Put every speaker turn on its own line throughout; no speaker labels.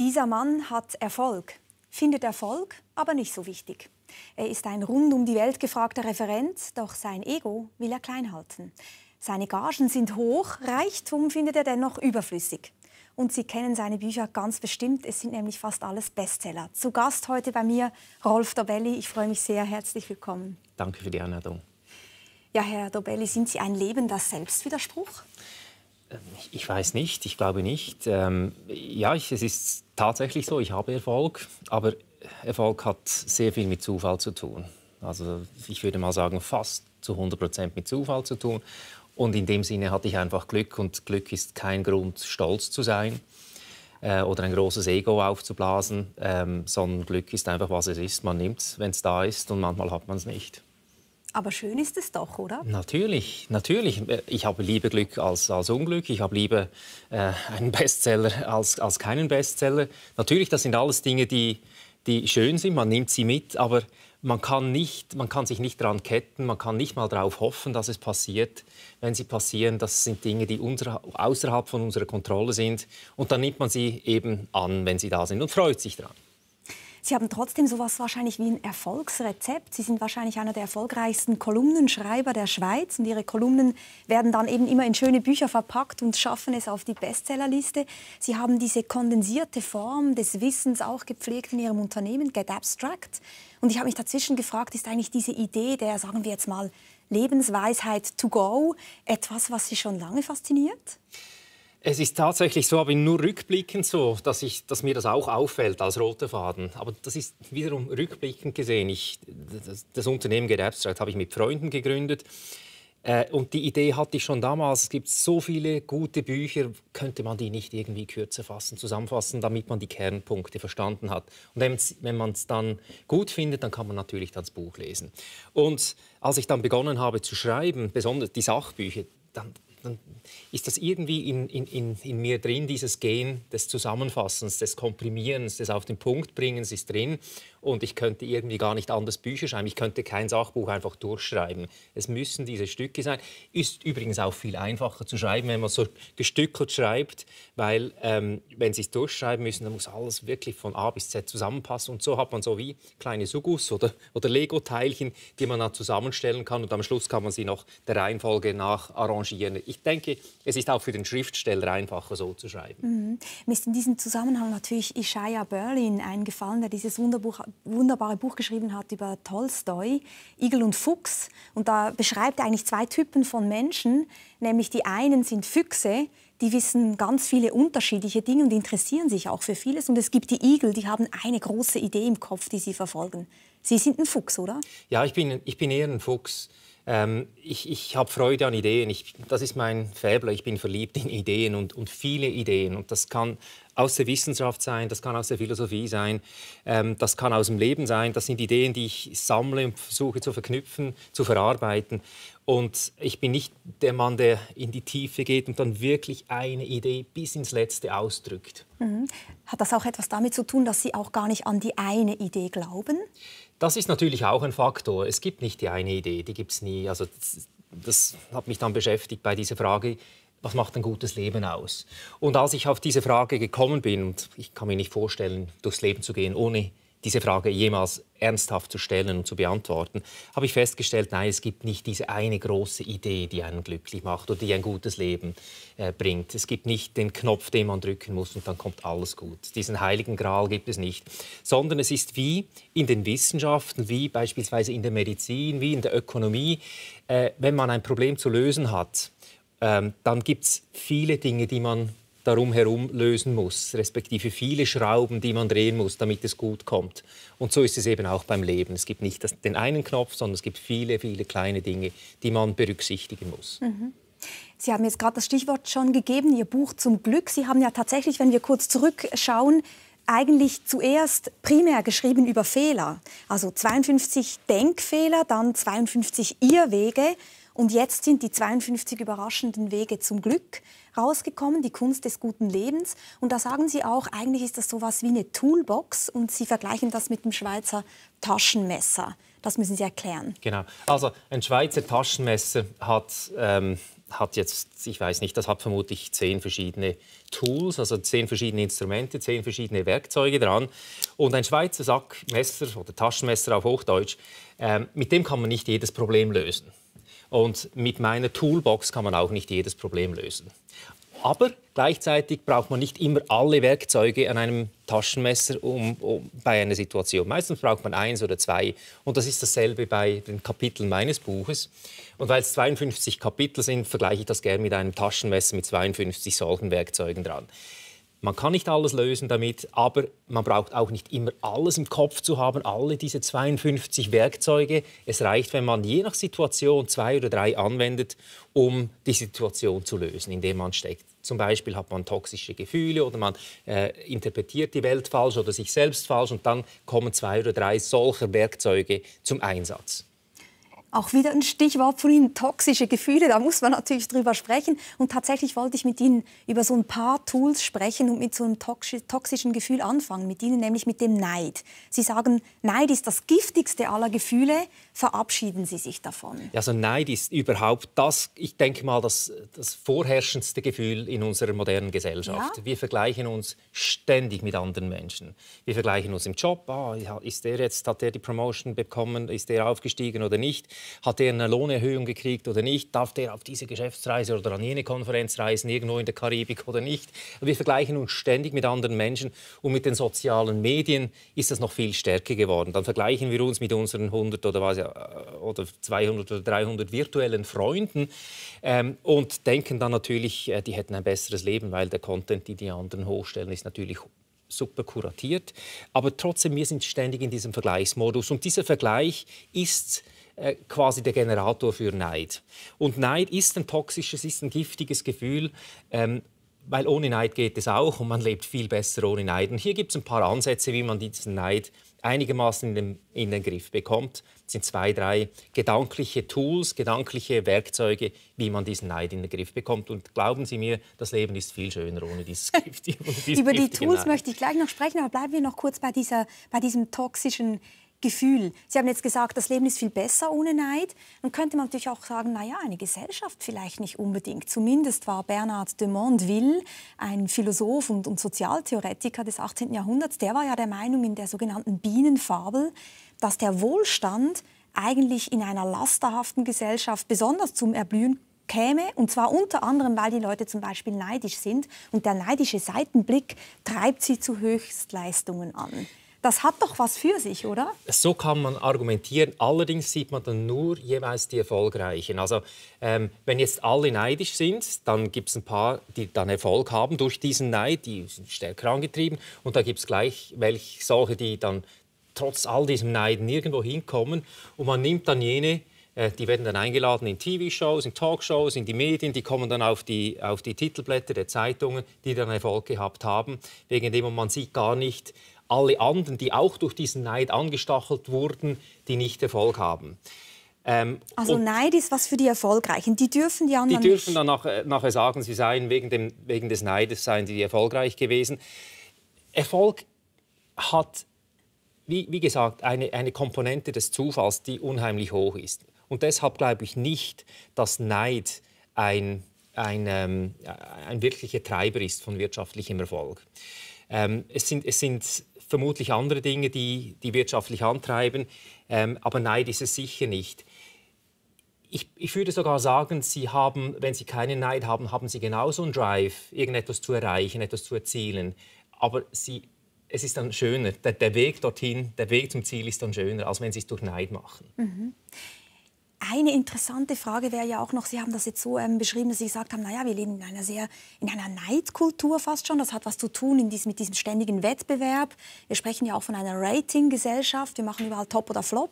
Dieser Mann hat Erfolg, findet Erfolg aber nicht so wichtig. Er ist ein rund um die Welt gefragter Referent, doch sein Ego will er klein halten. Seine Gagen sind hoch, Reichtum findet er dennoch überflüssig. Und Sie kennen seine Bücher ganz bestimmt, es sind nämlich fast alles Bestseller. Zu Gast heute bei mir Rolf Dobelli, ich freue mich sehr, herzlich willkommen.
Danke für die Einladung.
Ja, Herr Dobelli, sind Sie ein lebender Selbstwiderspruch?
Ähm, ich weiß nicht, ich glaube nicht. Ähm, ja, es ist tatsächlich so, ich habe Erfolg, aber Erfolg hat sehr viel mit Zufall zu tun. Also ich würde mal sagen, fast zu 100 Prozent mit Zufall zu tun. Und in dem Sinne hatte ich einfach Glück und Glück ist kein Grund, stolz zu sein äh, oder ein großes Ego aufzublasen, ähm, sondern Glück ist einfach, was es ist. Man nimmt es, wenn es da ist und manchmal hat man es nicht.
Aber schön ist es doch, oder?
Natürlich, natürlich. Ich habe lieber Glück als, als Unglück. Ich habe lieber äh, einen Bestseller als, als keinen Bestseller. Natürlich, das sind alles Dinge, die, die schön sind. Man nimmt sie mit, aber man kann, nicht, man kann sich nicht daran ketten, man kann nicht mal darauf hoffen, dass es passiert. Wenn sie passieren, das sind Dinge, die unser, außerhalb von unserer Kontrolle sind. Und dann nimmt man sie eben an, wenn sie da sind und freut sich daran.
Sie haben trotzdem sowas wahrscheinlich wie ein Erfolgsrezept. Sie sind wahrscheinlich einer der erfolgreichsten Kolumnenschreiber der Schweiz und Ihre Kolumnen werden dann eben immer in schöne Bücher verpackt und schaffen es auf die Bestsellerliste. Sie haben diese kondensierte Form des Wissens auch gepflegt in Ihrem Unternehmen, Get Abstract. Und ich habe mich dazwischen gefragt, ist eigentlich diese Idee der, sagen wir jetzt mal, Lebensweisheit to go etwas, was Sie schon lange fasziniert?
Es ist tatsächlich so, aber nur rückblickend so, dass, ich, dass mir das auch auffällt als roter Faden. Aber das ist wiederum rückblickend gesehen. Ich, das, das Unternehmen Get Abstract habe ich mit Freunden gegründet. Äh, und die Idee hatte ich schon damals. Es gibt so viele gute Bücher, könnte man die nicht irgendwie kürzer fassen, zusammenfassen, damit man die Kernpunkte verstanden hat. Und wenn, man es dann gut findet, dann kann man natürlich das Buch lesen. Und als ich dann begonnen habe zu schreiben, besonders die Sachbücher, dann dann ist das irgendwie in, in, in, in, mir drin, dieses Gen des Zusammenfassens, des Komprimierens, des Auf den Punkt bringens ist drin und ich könnte irgendwie gar nicht anders Bücher schreiben. Ich könnte kein Sachbuch einfach durchschreiben. Es müssen diese Stücke sein. Ist übrigens auch viel einfacher zu schreiben, wenn man so gestückelt schreibt, weil ähm, wenn Sie es durchschreiben müssen, dann muss alles wirklich von A bis Z zusammenpassen. Und so hat man so wie kleine Sugus oder, oder Lego-Teilchen, die man dann zusammenstellen kann und am Schluss kann man sie noch der Reihenfolge nach arrangieren. Ich denke, es ist auch für den Schriftsteller einfacher, so zu schreiben.
Mhm. Mir ist in diesem Zusammenhang natürlich Ishaya Berlin eingefallen, der dieses Wunderbuch wunderbare Buch geschrieben hat über Tolstoi, Igel und Fuchs. Und da beschreibt er eigentlich zwei Typen von Menschen, nämlich die einen sind Füchse, die wissen ganz viele unterschiedliche Dinge und interessieren sich auch für vieles. Und es gibt die Igel, die haben eine große Idee im Kopf, die sie verfolgen. Sie sind ein Fuchs, oder?
Ja, ich bin, ich bin eher ein Fuchs. Ähm, ich ich habe Freude an Ideen. Ich, das ist mein Fäbler. Ich bin verliebt in Ideen und, und viele Ideen. Und das kann aus der Wissenschaft sein, das kann aus der Philosophie sein, ähm, das kann aus dem Leben sein. Das sind Ideen, die ich sammle und versuche zu verknüpfen, zu verarbeiten. Und ich bin nicht der Mann, der in die Tiefe geht und dann wirklich eine Idee bis ins Letzte ausdrückt.
Mhm. Hat das auch etwas damit zu tun, dass Sie auch gar nicht an die eine Idee glauben?
Das ist natürlich auch ein Faktor. Es gibt nicht die eine Idee, die gibt es nie. Also das, das hat mich dann beschäftigt bei dieser Frage, was macht ein gutes Leben aus? Und als ich auf diese Frage gekommen bin, und ich kann mir nicht vorstellen, durchs Leben zu gehen, ohne diese Frage jemals ernsthaft zu stellen und zu beantworten, habe ich festgestellt, nein, es gibt nicht diese eine große Idee, die einen glücklich macht oder die ein gutes Leben äh, bringt. Es gibt nicht den Knopf, den man drücken muss und dann kommt alles gut. Diesen heiligen Gral gibt es nicht, sondern es ist wie in den Wissenschaften, wie beispielsweise in der Medizin, wie in der Ökonomie, äh, wenn man ein Problem zu lösen hat, ähm, dann gibt es viele Dinge, die man darum herum lösen muss, respektive viele Schrauben, die man drehen muss, damit es gut kommt. Und so ist es eben auch beim Leben. Es gibt nicht das, den einen Knopf, sondern es gibt viele, viele kleine Dinge, die man berücksichtigen muss.
Mhm. Sie haben jetzt gerade das Stichwort schon gegeben, Ihr Buch zum Glück. Sie haben ja tatsächlich, wenn wir kurz zurückschauen, eigentlich zuerst primär geschrieben über Fehler. Also 52 Denkfehler, dann 52 Irrwege. Und jetzt sind die 52 überraschenden Wege zum Glück rausgekommen, die Kunst des guten Lebens. Und da sagen Sie auch, eigentlich ist das so etwas wie eine Toolbox und Sie vergleichen das mit dem Schweizer Taschenmesser. Das müssen Sie erklären.
Genau. Also ein Schweizer Taschenmesser hat, ähm, hat jetzt, ich weiß nicht, das hat vermutlich zehn verschiedene Tools, also zehn verschiedene Instrumente, zehn verschiedene Werkzeuge dran. Und ein Schweizer Sackmesser oder Taschenmesser auf Hochdeutsch, ähm, mit dem kann man nicht jedes Problem lösen. Und mit meiner Toolbox kann man auch nicht jedes Problem lösen. Aber gleichzeitig braucht man nicht immer alle Werkzeuge an einem Taschenmesser um, um, bei einer Situation. Meistens braucht man eins oder zwei. Und das ist dasselbe bei den Kapiteln meines Buches. Und weil es 52 Kapitel sind, vergleiche ich das gerne mit einem Taschenmesser mit 52 solchen Werkzeugen dran. Man kann nicht alles lösen damit, aber man braucht auch nicht immer alles im Kopf zu haben, alle diese 52 Werkzeuge. Es reicht, wenn man je nach Situation zwei oder drei anwendet, um die Situation zu lösen, in der man steckt. Zum Beispiel hat man toxische Gefühle oder man äh, interpretiert die Welt falsch oder sich selbst falsch und dann kommen zwei oder drei solcher Werkzeuge zum Einsatz.
Auch wieder ein Stichwort von Ihnen, toxische Gefühle, da muss man natürlich drüber sprechen. Und tatsächlich wollte ich mit Ihnen über so ein paar Tools sprechen und mit so einem toxischen Gefühl anfangen, mit Ihnen nämlich mit dem Neid. Sie sagen, Neid ist das giftigste aller Gefühle, verabschieden Sie sich davon?
Also Neid ist überhaupt das, ich denke mal, das, das vorherrschendste Gefühl in unserer modernen Gesellschaft. Ja? Wir vergleichen uns ständig mit anderen Menschen. Wir vergleichen uns im Job. Ah, ist der jetzt, hat der die Promotion bekommen? Ist der aufgestiegen oder nicht? Hat der eine Lohnerhöhung gekriegt oder nicht? Darf der auf diese Geschäftsreise oder an jene Konferenz reisen, irgendwo in der Karibik oder nicht? Wir vergleichen uns ständig mit anderen Menschen und mit den sozialen Medien ist das noch viel stärker geworden. Dann vergleichen wir uns mit unseren 100 oder was äh, oder 200 oder 300 virtuellen Freunden ähm, und denken dann natürlich, äh, die hätten ein besseres Leben, weil der Content, den die anderen hochstellen, ist natürlich super kuratiert. Aber trotzdem, wir sind ständig in diesem Vergleichsmodus und dieser Vergleich ist äh, quasi der Generator für Neid. Und Neid ist ein toxisches, ist ein giftiges Gefühl. Ähm, weil ohne Neid geht es auch und man lebt viel besser ohne Neid. Und hier gibt es ein paar Ansätze, wie man diesen Neid einigermaßen in den, in den Griff bekommt. Es sind zwei, drei gedankliche Tools, gedankliche Werkzeuge, wie man diesen Neid in den Griff bekommt. Und glauben Sie mir, das Leben ist viel schöner ohne dieses Gift. Über die Tools Neid. möchte
ich gleich noch sprechen, aber bleiben wir noch kurz bei, dieser, bei diesem toxischen Gefühl. Sie haben jetzt gesagt, das Leben ist viel besser ohne Neid. Dann könnte man natürlich auch sagen, naja, eine Gesellschaft vielleicht nicht unbedingt. Zumindest war Bernhard de Mondeville, ein Philosoph und, und Sozialtheoretiker des 18. Jahrhunderts, der war ja der Meinung in der sogenannten Bienenfabel, dass der Wohlstand eigentlich in einer lasterhaften Gesellschaft besonders zum Erblühen käme. Und zwar unter anderem, weil die Leute zum Beispiel neidisch sind. Und der neidische Seitenblick treibt sie zu Höchstleistungen an. Das hat doch was für sich, oder?
So kann man argumentieren. Allerdings sieht man dann nur jeweils die Erfolgreichen. Also ähm, wenn jetzt alle neidisch sind, dann gibt es ein paar, die dann Erfolg haben durch diesen Neid, die sind stärker angetrieben. Und da gibt es gleich welche, solche, die dann trotz all diesem Neid nirgendwo hinkommen. Und man nimmt dann jene, äh, die werden dann eingeladen in TV-Shows, in Talkshows, in die Medien, die kommen dann auf die, auf die Titelblätter der Zeitungen, die dann Erfolg gehabt haben, wegen dem man sieht gar nicht, alle anderen, die auch durch diesen Neid angestachelt wurden, die nicht Erfolg haben. Ähm, also
Neid ist was für die Erfolgreichen. Die dürfen die anderen Die dürfen
dann nach, äh, nachher sagen, sie seien wegen, dem, wegen des Neides seien die erfolgreich gewesen. Erfolg hat, wie, wie gesagt, eine, eine Komponente des Zufalls, die unheimlich hoch ist. Und deshalb glaube ich nicht, dass Neid ein, ein, ähm, ein wirklicher Treiber ist von wirtschaftlichem Erfolg. Ähm, es, sind, es sind vermutlich andere Dinge, die, die wirtschaftlich antreiben, ähm, aber Neid ist es sicher nicht. Ich, ich, würde sogar sagen, Sie haben, wenn Sie keinen Neid haben, haben Sie genauso einen Drive, irgendetwas zu erreichen, etwas zu erzielen. Aber Sie, es ist dann schöner. Der, der Weg dorthin, der Weg zum Ziel ist dann schöner, als wenn Sie es durch Neid machen.
Mhm. Eine interessante Frage wäre ja auch noch, Sie haben das jetzt so ähm, beschrieben, dass Sie gesagt haben, naja, wir leben in einer sehr, in einer Neidkultur fast schon. Das hat was zu tun diesem, mit diesem ständigen Wettbewerb. Wir sprechen ja auch von einer Ratinggesellschaft. Wir machen überall Top oder Flop.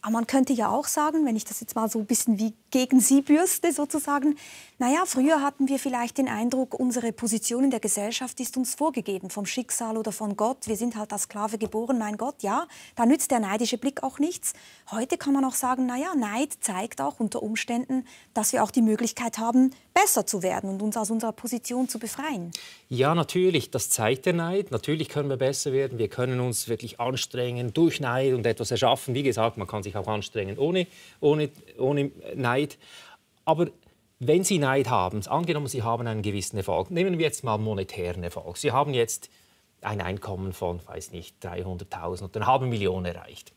Aber man könnte ja auch sagen, wenn ich das jetzt mal so ein bisschen wie gegen Sie bürste sozusagen, naja, früher hatten wir vielleicht den Eindruck, unsere Position in der Gesellschaft ist uns vorgegeben vom Schicksal oder von Gott. Wir sind halt als Sklave geboren, mein Gott, ja, da nützt der neidische Blick auch nichts. Heute kann man auch sagen, naja, Neid zeigt auch unter Umständen, dass wir auch die Möglichkeit haben, besser zu werden und uns aus unserer Position zu befreien.
Ja, natürlich, das zeigt der Neid. Natürlich können wir besser werden. Wir können uns wirklich anstrengen durch Neid und etwas erschaffen. Wie gesagt, man kann sich auch anstrengen ohne, ohne, ohne Neid. Aber wenn Sie Neid haben, angenommen, Sie haben einen gewissen Erfolg, nehmen wir jetzt mal monetären Erfolg. Sie haben jetzt ein Einkommen von, weiß nicht, 300.000 oder eine halbe Million erreicht.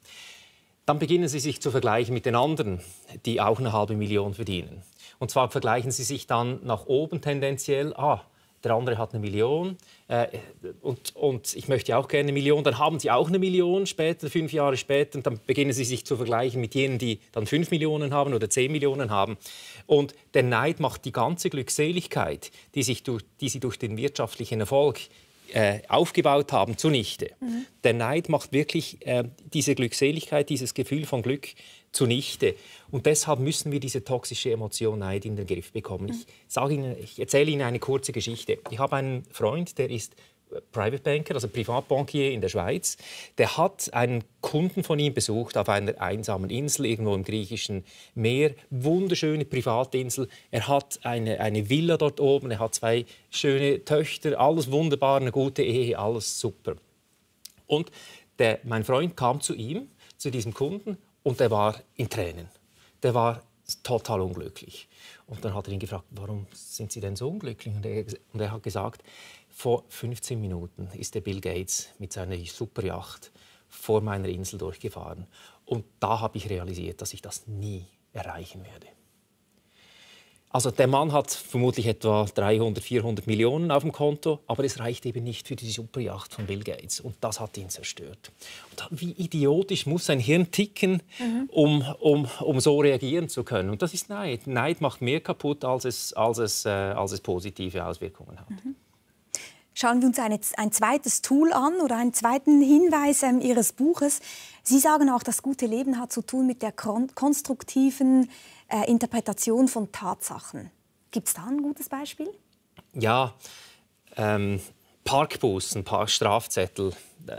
Dann beginnen Sie sich zu vergleichen mit den anderen, die auch eine halbe Million verdienen. Und zwar vergleichen Sie sich dann nach oben tendenziell. Ah, der andere hat eine Million äh, und, und ich möchte auch gerne eine Million, dann haben sie auch eine Million später, fünf Jahre später, und dann beginnen sie sich zu vergleichen mit jenen, die dann fünf Millionen haben oder zehn Millionen haben. Und der Neid macht die ganze Glückseligkeit, die, sich durch, die sie durch den wirtschaftlichen Erfolg äh, aufgebaut haben, zunichte. Mhm. Der Neid macht wirklich äh, diese Glückseligkeit, dieses Gefühl von Glück zunichte. Und deshalb müssen wir diese toxische Emotion Neid in den Griff bekommen. Mhm. Ich, Ihnen, ich erzähle Ihnen eine kurze Geschichte. Ich habe einen Freund, der ist Private Banker, also Privatbankier in der Schweiz, der hat einen Kunden von ihm besucht auf einer einsamen Insel irgendwo im griechischen Meer. Wunderschöne Privatinsel. Er hat eine, eine Villa dort oben, er hat zwei schöne Töchter, alles wunderbar, eine gute Ehe, alles super. Und der, mein Freund kam zu ihm, zu diesem Kunden, und der war in Tränen. Der war total unglücklich. Und dann hat er ihn gefragt, warum sind Sie denn so unglücklich? Und er, und er hat gesagt, vor 15 Minuten ist der Bill Gates mit seiner Superjacht vor meiner Insel durchgefahren. Und da habe ich realisiert, dass ich das nie erreichen werde. Also der Mann hat vermutlich etwa 300, 400 Millionen auf dem Konto, aber es reicht eben nicht für die Superjacht von Bill Gates. Und das hat ihn zerstört. Und wie idiotisch muss sein Hirn ticken, mhm. um, um, um so reagieren zu können? Und das ist Neid. Neid macht mehr kaputt, als es, als es, äh, als es positive Auswirkungen hat. Mhm.
Schauen wir uns eine, ein zweites Tool an oder einen zweiten Hinweis ähm, Ihres Buches. Sie sagen auch, das gute Leben hat zu tun mit der kon konstruktiven äh, Interpretation von Tatsachen. Gibt es da ein gutes Beispiel?
Ja, ähm, Parkbussen, Park Strafzettel. Äh,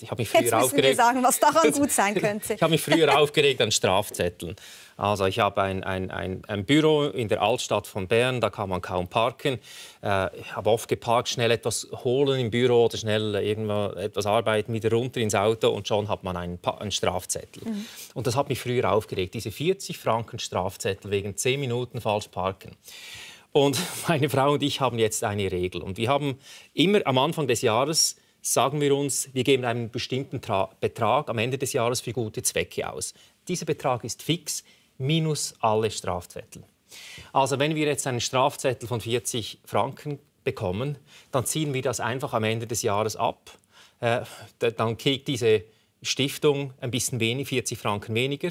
ich habe mich früher Jetzt müssen aufgeregt. Wir sagen,
was daran gut sein könnte. ich habe mich früher
aufgeregt an Strafzetteln. Also ich habe ein, ein, ein, ein, Büro in der Altstadt von Bern, da kann man kaum parken. Äh, ich habe oft geparkt, schnell etwas holen im Büro oder schnell irgendwo etwas arbeiten, wieder runter ins Auto und schon hat man einen, pa einen Strafzettel. Mhm. Und das hat mich früher aufgeregt, diese 40 Franken Strafzettel wegen 10 Minuten falsch parken. Und meine Frau und ich haben jetzt eine Regel. Und wir haben immer am Anfang des Jahres, sagen wir uns, wir geben einen bestimmten Tra Betrag am Ende des Jahres für gute Zwecke aus. Dieser Betrag ist fix, minus alle Strafzettel. Also wenn wir jetzt einen Strafzettel von 40 Franken bekommen, dann ziehen wir das einfach am Ende des Jahres ab. Äh, dann kriegt diese Stiftung ein bisschen wenig, 40 Franken weniger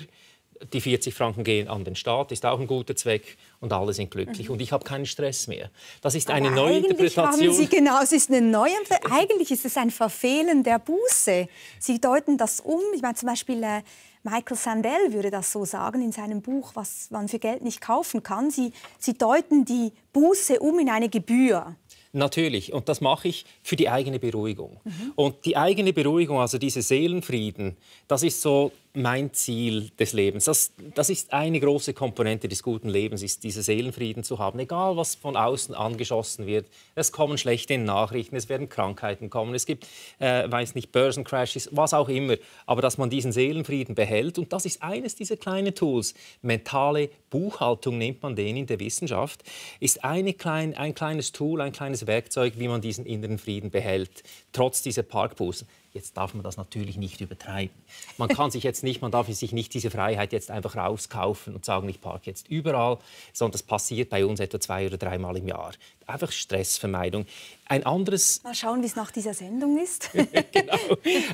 die 40 Franken gehen an den Staat, ist auch ein guter Zweck und alle sind glücklich mhm. und ich habe keinen Stress mehr. Das ist eine Aber neue Interpretation. Sie
genau, es ist eine neue. Eigentlich ist es ein Verfehlen der Buße. Sie deuten das um. Ich meine zum Beispiel äh, Michael Sandel würde das so sagen in seinem Buch, was man für Geld nicht kaufen kann. Sie, Sie deuten die Buße um in eine Gebühr.
Natürlich, und das mache ich für die eigene Beruhigung. Mhm. Und die eigene Beruhigung, also dieser Seelenfrieden, das ist so mein Ziel des Lebens. Das, das ist eine große Komponente des guten Lebens, ist dieser Seelenfrieden zu haben. Egal, was von außen angeschossen wird, es kommen schlechte Nachrichten, es werden Krankheiten kommen, es gibt, äh, weiß nicht, Börsencrashes, was auch immer. Aber dass man diesen Seelenfrieden behält, und das ist eines dieser kleinen Tools, mentale Buchhaltung nennt man den in der Wissenschaft, ist eine klein, ein kleines Tool, ein kleines Werkzeug, wie man diesen inneren Frieden behält, trotz dieser Parkbußen. Jetzt darf man das natürlich nicht übertreiben. Man kann sich jetzt nicht, man darf sich nicht diese Freiheit jetzt einfach rauskaufen und sagen, ich parke jetzt überall, sondern das passiert bei uns etwa zwei oder dreimal im Jahr. Einfach Stressvermeidung. Ein anderes.
Mal schauen, wie es nach dieser Sendung ist. genau.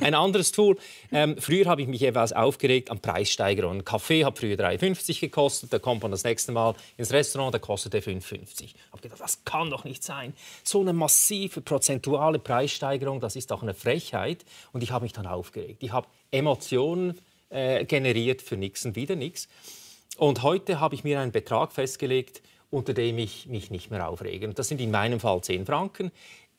Ein anderes Tool. Ähm, früher habe ich mich etwas aufgeregt an Preissteigerungen. Kaffee hat früher 3,50 gekostet, da kommt man das nächste Mal ins Restaurant, da kostet er 5,50. Ich habe gedacht, das kann doch nicht sein. So eine massive prozentuale Preissteigerung, das ist doch eine Frechheit. Und ich habe mich dann aufgeregt. Ich habe Emotionen äh, generiert für nichts und wieder nichts. Und heute habe ich mir einen Betrag festgelegt unter dem ich mich nicht mehr aufrege. Und das sind in meinem Fall 10 Franken.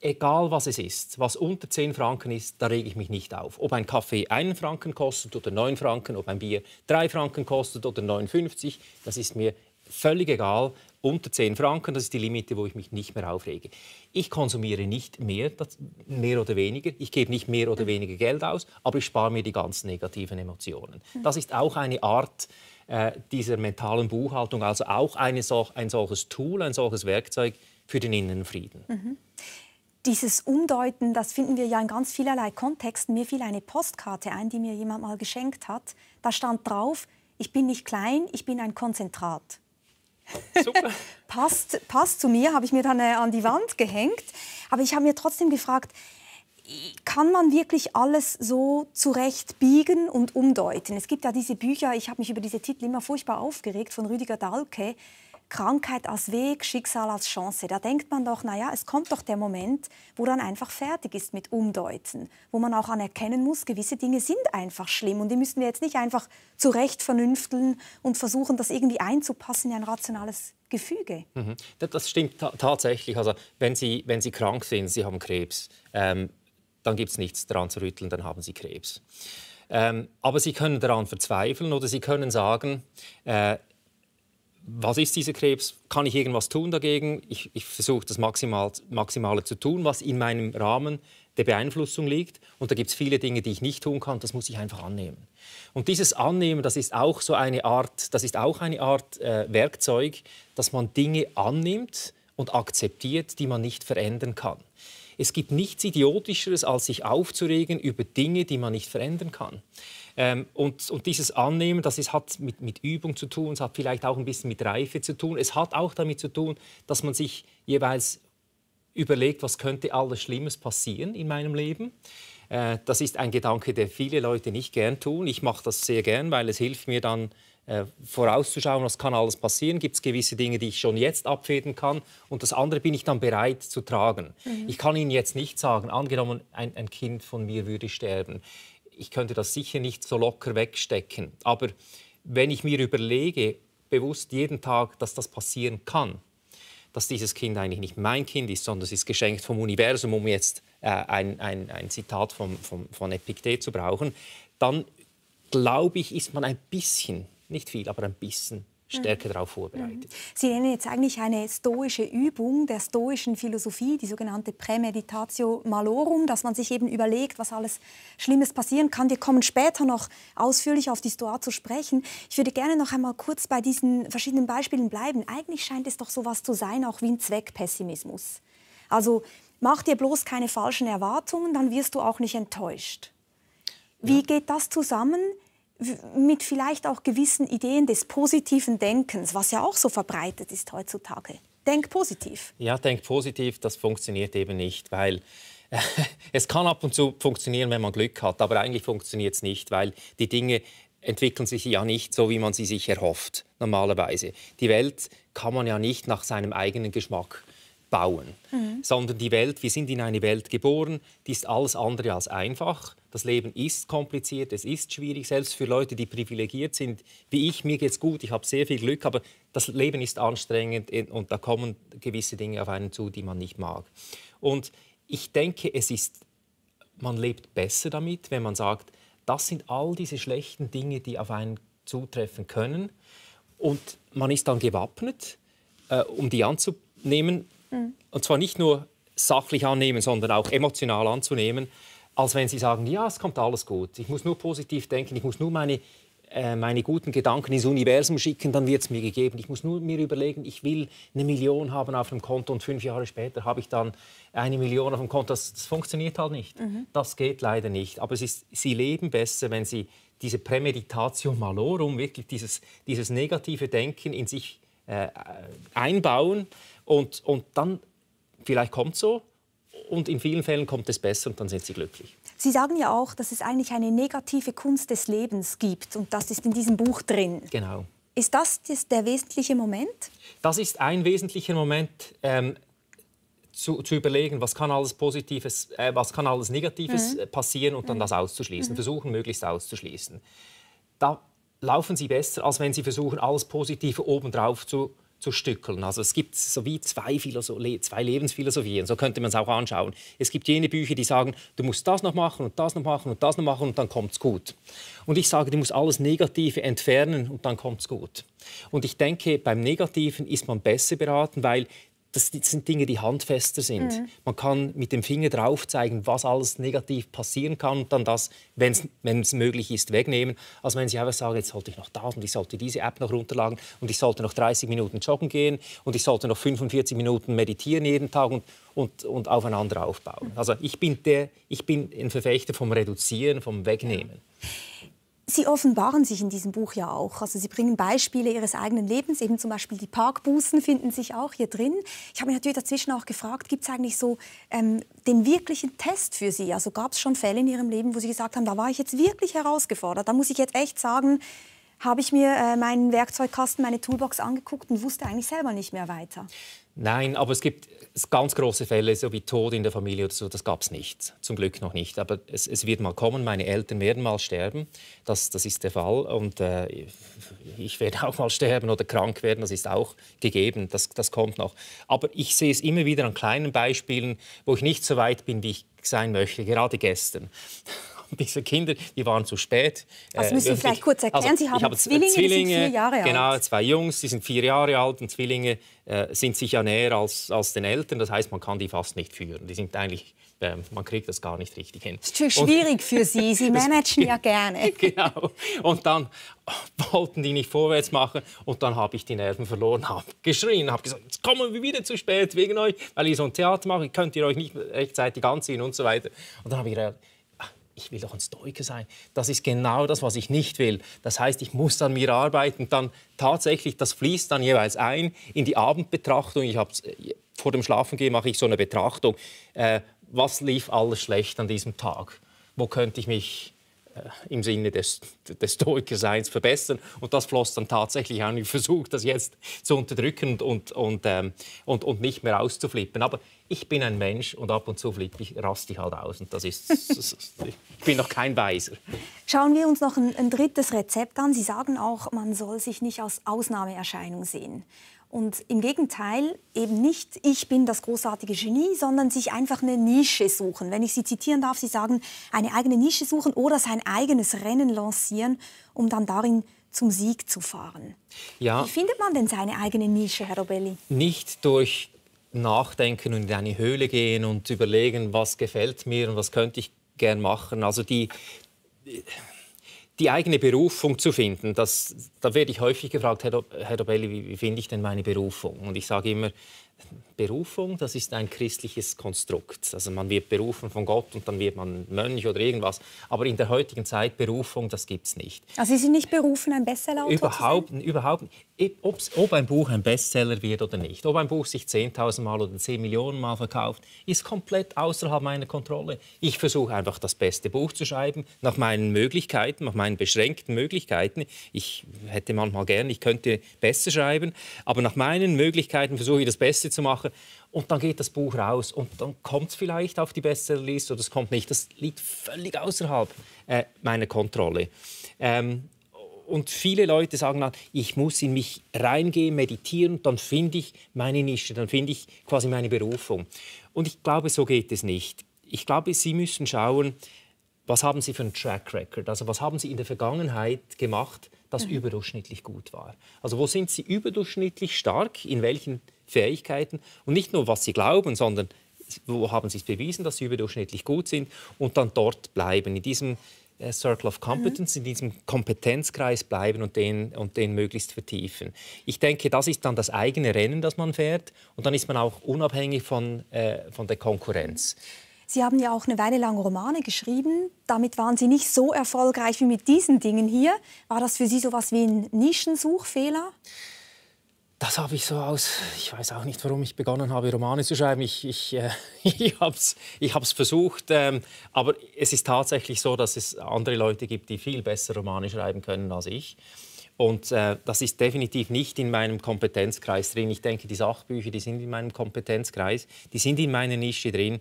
Egal was es ist, was unter 10 Franken ist, da rege ich mich nicht auf. Ob ein Kaffee 1 Franken kostet oder 9 Franken, ob ein Bier 3 Franken kostet oder 9,50, das ist mir völlig egal. Unter 10 Franken, das ist die Limite, wo ich mich nicht mehr aufrege. Ich konsumiere nicht mehr, mehr oder weniger. Ich gebe nicht mehr oder weniger Geld aus, aber ich spare mir die ganzen negativen Emotionen. Hm. Das ist auch eine Art äh, dieser mentalen Buchhaltung, also auch eine, ein solches Tool, ein solches Werkzeug für den inneren Frieden.
Mhm. Dieses Umdeuten, das finden wir ja in ganz vielerlei Kontexten. Mir fiel eine Postkarte ein, die mir jemand mal geschenkt hat. Da stand drauf, ich bin nicht klein, ich bin ein Konzentrat. Super. passt, passt zu mir, habe ich mir dann äh, an die Wand gehängt. Aber ich habe mir trotzdem gefragt, kann man wirklich alles so zurecht biegen und umdeuten? Es gibt ja diese Bücher, ich habe mich über diese Titel immer furchtbar aufgeregt, von Rüdiger Dalke, Krankheit als Weg, Schicksal als Chance. Da denkt man doch, naja, es kommt doch der Moment, wo dann einfach fertig ist mit Umdeuten, wo man auch anerkennen muss, gewisse Dinge sind einfach schlimm und die müssen wir jetzt nicht einfach zurecht vernünfteln und versuchen, das irgendwie einzupassen in ein rationales Gefüge.
Mhm. Das stimmt tatsächlich. Also wenn Sie, wenn Sie krank sind, Sie haben Krebs, ähm, dann gibt es nichts daran zu rütteln, dann haben Sie Krebs. Ähm, aber Sie können daran verzweifeln oder Sie können sagen, äh, was ist dieser Krebs? Kann ich irgendwas tun dagegen? Ich, ich versuche das Maximal, Maximale zu tun, was in meinem Rahmen der Beeinflussung liegt. Und da gibt es viele Dinge, die ich nicht tun kann. Das muss ich einfach annehmen. Und dieses Annehmen, das ist auch so eine Art, das ist auch eine Art äh, Werkzeug, dass man Dinge annimmt und akzeptiert, die man nicht verändern kann es gibt nichts Idiotischeres, als sich aufzuregen über Dinge, die man nicht verändern kann. Ähm, und, und, dieses Annehmen, das ist, hat mit, mit Übung zu tun, es hat vielleicht auch ein bisschen mit Reife zu tun. Es hat auch damit zu tun, dass man sich jeweils überlegt, was könnte alles Schlimmes passieren in meinem Leben. Äh, das ist ein Gedanke, der viele Leute nicht gern tun. Ich mache das sehr gern, weil es hilft mir dann, äh, vorauszuschauen, was kann alles passieren, gibt es gewisse Dinge, die ich schon jetzt abfedern kann und das andere bin ich dann bereit zu tragen. Mhm. Ich kann Ihnen jetzt nicht sagen, angenommen, ein, ein Kind von mir würde sterben. Ich könnte das sicher nicht so locker wegstecken. Aber wenn ich mir überlege, bewusst jeden Tag, dass das passieren kann, dass dieses Kind eigentlich nicht mein Kind ist, sondern es ist geschenkt vom Universum, um jetzt äh, ein, ein, ein, Zitat vom, vom, von Epiktet zu brauchen, dann glaube ich, ist man ein bisschen nicht viel, aber ein bisschen stärker mhm. darauf vorbereitet.
Mhm. Sie nennen jetzt eigentlich eine stoische Übung der stoischen Philosophie, die sogenannte Prämeditatio Malorum, dass man sich eben überlegt, was alles Schlimmes passieren kann. Wir kommen später noch ausführlich auf die Stoa zu sprechen. Ich würde gerne noch einmal kurz bei diesen verschiedenen Beispielen bleiben. Eigentlich scheint es doch sowas zu sein, auch wie ein Zweckpessimismus. Also mach dir bloß keine falschen Erwartungen, dann wirst du auch nicht enttäuscht. Wie ja. geht das zusammen mit vielleicht auch gewissen Ideen des positiven Denkens, was ja auch so verbreitet ist heutzutage. Denk positiv.
Ja, denk positiv, das funktioniert eben nicht, weil es kann ab und zu funktionieren, wenn man Glück hat, aber eigentlich funktioniert es nicht, weil die Dinge entwickeln sich ja nicht so, wie man sie sich erhofft, normalerweise. Die Welt kann man ja nicht nach seinem eigenen Geschmack bauen, mhm. sondern die Welt, wir sind in eine Welt geboren, die ist alles andere als einfach das Leben ist kompliziert, es ist schwierig, selbst für Leute, die privilegiert sind, wie ich, mir geht es gut, ich habe sehr viel Glück, aber das Leben ist anstrengend äh, und da kommen gewisse Dinge auf einen zu, die man nicht mag. Und ich denke, es ist, man lebt besser damit, wenn man sagt, das sind all diese schlechten Dinge, die auf einen zutreffen können. Und man ist dann gewappnet, äh, um die anzunehmen. Mhm. Und zwar nicht nur sachlich annehmen, sondern auch emotional anzunehmen als wenn sie sagen, ja, es kommt alles gut, ich muss nur positiv denken, ich muss nur meine, äh, meine guten Gedanken ins Universum schicken, dann wird es mir gegeben. Ich muss nur mir überlegen, ich will eine Million haben auf dem Konto und fünf Jahre später habe ich dann eine Million auf dem Konto. Das, das funktioniert halt nicht. Mhm. Das geht leider nicht. Aber ist, sie leben besser, wenn sie diese Prämeditatio malorum, wirklich dieses, dieses negative Denken in sich äh, einbauen und, und dann, vielleicht kommt so, und in vielen Fällen kommt es besser und dann sind sie glücklich.
Sie sagen ja auch, dass es eigentlich eine negative Kunst des Lebens gibt und das ist in diesem Buch drin. Genau. Ist das der wesentliche Moment?
Das ist ein wesentlicher Moment. Ähm, zu, zu, überlegen, was kann alles Positives, äh, was kann alles Negatives mhm. Äh, passieren und dann mhm. das auszuschließen, mhm. versuchen möglichst auszuschließen. Da laufen Sie besser, als wenn Sie versuchen, alles Positive obendrauf zu zu stückeln. Also es gibt so wie zwei, zwei Lebensphilosophien, so könnte man es auch anschauen. Es gibt jene Bücher, die sagen, du musst das noch machen und das noch machen und das noch machen und dann kommt es gut. Und ich sage, du musst alles Negative entfernen und dann kommt es gut. Und ich denke, beim Negativen ist man besser beraten, weil das sind Dinge, die handfester sind. Mhm. Man kann mit dem Finger drauf zeigen, was alles negativ passieren kann und dann das, wenn es möglich ist, wegnehmen. Als wenn Sie einfach sagen, jetzt sollte ich noch da und ich sollte diese App noch runterladen und ich sollte noch 30 Minuten joggen gehen und ich sollte noch 45 Minuten meditieren jeden Tag und, und, und aufeinander aufbauen. Mhm. Also ich bin, der, ich bin ein Verfechter vom Reduzieren, vom Wegnehmen. Ja.
Sie offenbaren sich in diesem Buch ja auch. Also Sie bringen Beispiele Ihres eigenen Lebens, eben zum Beispiel die Parkbußen finden sich auch hier drin. Ich habe mich natürlich dazwischen auch gefragt, gibt es eigentlich so ähm, den wirklichen Test für Sie? Also gab es schon Fälle in Ihrem Leben, wo Sie gesagt haben, da war ich jetzt wirklich herausgefordert, da muss ich jetzt echt sagen, habe ich mir äh, meinen Werkzeugkasten, meine Toolbox angeguckt und wusste eigentlich selber nicht mehr weiter.
Nein, aber es gibt ganz große Fälle, so wie Tod in der Familie oder so, das gab es nicht. Zum Glück noch nicht. Aber es, es, wird mal kommen, meine Eltern werden mal sterben. Das, das ist der Fall. Und äh, ich werde auch mal sterben oder krank werden, das ist auch gegeben. Das, das kommt noch. Aber ich sehe es immer wieder an kleinen Beispielen, wo ich nicht so weit bin, wie ich sein möchte, gerade gestern. dieser Kinder, die waren zu spät. Also müssen äh, Sie vielleicht kurz erklären, also, Sie haben, habe Zwillinge, Zwillinge, die sind vier Jahre alt. Genau, zwei Jungs, die sind vier Jahre alt und Zwillinge äh, sind sich ja näher als, als den Eltern. Das heißt, man kann die fast nicht führen. Die sind eigentlich ähm, man kriegt das gar nicht richtig hin. Das ist schwierig und,
für Sie, Sie managen ja gerne.
Genau. Und dann wollten die nicht vorwärts machen und dann habe ich die Nerven verloren, habe geschrien, habe gesagt, jetzt kommen wir wieder zu spät wegen euch, weil ihr so ein Theater macht, könnt ihr euch nicht rechtzeitig anziehen und so weiter. Und dann habe ich gedacht, ich will doch ein Stoiker sein. Das ist genau das, was ich nicht will. Das heißt, ich muss an mir arbeiten. Dann tatsächlich, das fließt dann jeweils ein in die Abendbetrachtung. Ich habe äh, vor dem Schlafengehen mache ich so eine Betrachtung. Äh, was lief alles schlecht an diesem Tag? Wo könnte ich mich äh, im Sinne des, des Stoikerseins verbessern. Und das floss dann tatsächlich an. Ich versuche das jetzt zu unterdrücken und, und, ähm, und, und nicht mehr auszuflippen. Aber ich bin ein Mensch und ab und zu flippe ich, raste ich halt aus. Und das ist, ich bin noch kein Weiser.
Schauen wir uns noch ein, ein, drittes Rezept an. Sie sagen auch, man soll sich nicht als Ausnahmeerscheinung sehen. Und im Gegenteil, eben nicht, ich bin das großartige Genie, sondern sich einfach eine Nische suchen. Wenn ich Sie zitieren darf, Sie sagen, eine eigene Nische suchen oder sein eigenes Rennen lancieren, um dann darin zum Sieg zu fahren. Ja. Wie findet man denn seine eigene Nische, Herr Robelli?
Nicht durch nachdenken und in eine Höhle gehen und überlegen, was gefällt mir und was könnte ich gern machen. Also die, die eigene Berufung zu finden, das, da werde ich häufig gefragt, Herr, Dobelli, wie, wie finde ich denn meine Berufung? Und ich sage immer, Berufung, das ist ein christliches Konstrukt. Also man wird berufen von Gott und dann wird man Mönch oder irgendwas. Aber in der heutigen Zeit Berufung, das gibt es nicht.
Also Sie sind nicht berufen, ein Bestseller überhaupt,
zu sein? Überhaupt nicht. ob ein Buch ein Bestseller wird oder nicht, ob ein Buch sich 10.000 Mal oder 10 Millionen Mal verkauft, ist komplett außerhalb meiner Kontrolle. Ich versuche einfach das beste Buch zu schreiben, nach meinen Möglichkeiten, nach meinen beschränkten Möglichkeiten. Ich hätte manchmal gern, ich könnte besser schreiben, aber nach meinen Möglichkeiten versuche ich das Beste zu machen. Und dann geht das Buch raus und dann kommt es vielleicht auf die Bestsellerliste oder es kommt nicht. Das liegt völlig außerhalb äh, meiner Kontrolle. Ähm, und viele Leute sagen dann, ich muss in mich reingehen, meditieren, dann finde ich meine Nische, dann finde ich quasi meine Berufung. Und ich glaube, so geht es nicht. Ich glaube, Sie müssen schauen, was haben Sie für einen Track Record? Also was haben Sie in der Vergangenheit gemacht, das mhm. überdurchschnittlich gut war? Also wo sind Sie überdurchschnittlich stark? In welchen Fähigkeiten und nicht nur, was sie glauben, sondern wo haben sie es bewiesen, dass sie überdurchschnittlich gut sind und dann dort bleiben, in diesem äh, Circle of Competence, mhm. in diesem Kompetenzkreis bleiben und den, und den möglichst vertiefen. Ich denke, das ist dann das eigene Rennen, das man fährt und dann ist man auch unabhängig von, äh, von der Konkurrenz.
Sie haben ja auch eine Weile lang Romane geschrieben. Damit waren Sie nicht so erfolgreich wie mit diesen Dingen hier. War das für Sie so etwas wie ein Nischensuchfehler?
das habe ich so aus, ich weiß auch nicht, warum ich begonnen habe, Romane zu schreiben. Ich, ich, äh, ich habe es ich versucht, ähm, aber es ist tatsächlich so, dass es andere Leute gibt, die viel besser Romane schreiben können als ich. Und äh, das ist definitiv nicht in meinem Kompetenzkreis drin. Ich denke, die Sachbücher, die sind in meinem Kompetenzkreis, die sind in meiner Nische drin.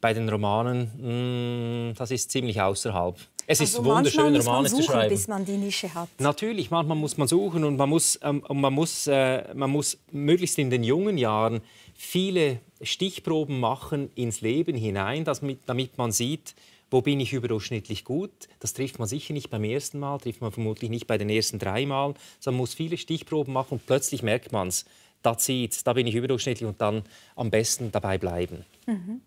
Bei den Romanen, mh, mm, das ist ziemlich außerhalb. Es also ist wunderschön, Romane suchen, zu schreiben. bis
man die Nische hat.
Natürlich, manchmal muss man suchen und man muss, ähm, und man muss, äh, man muss möglichst in den jungen Jahren viele Stichproben machen ins Leben hinein, mit, damit man sieht, wo bin ich überdurchschnittlich gut? Das trifft man sicher nicht beim ersten Mal, trifft man vermutlich nicht bei den ersten drei Mal. Man muss viele Stichproben machen und plötzlich merkt man es. Da zieht da bin ich überdurchschnittlich und dann am besten dabei bleiben.
Mhm.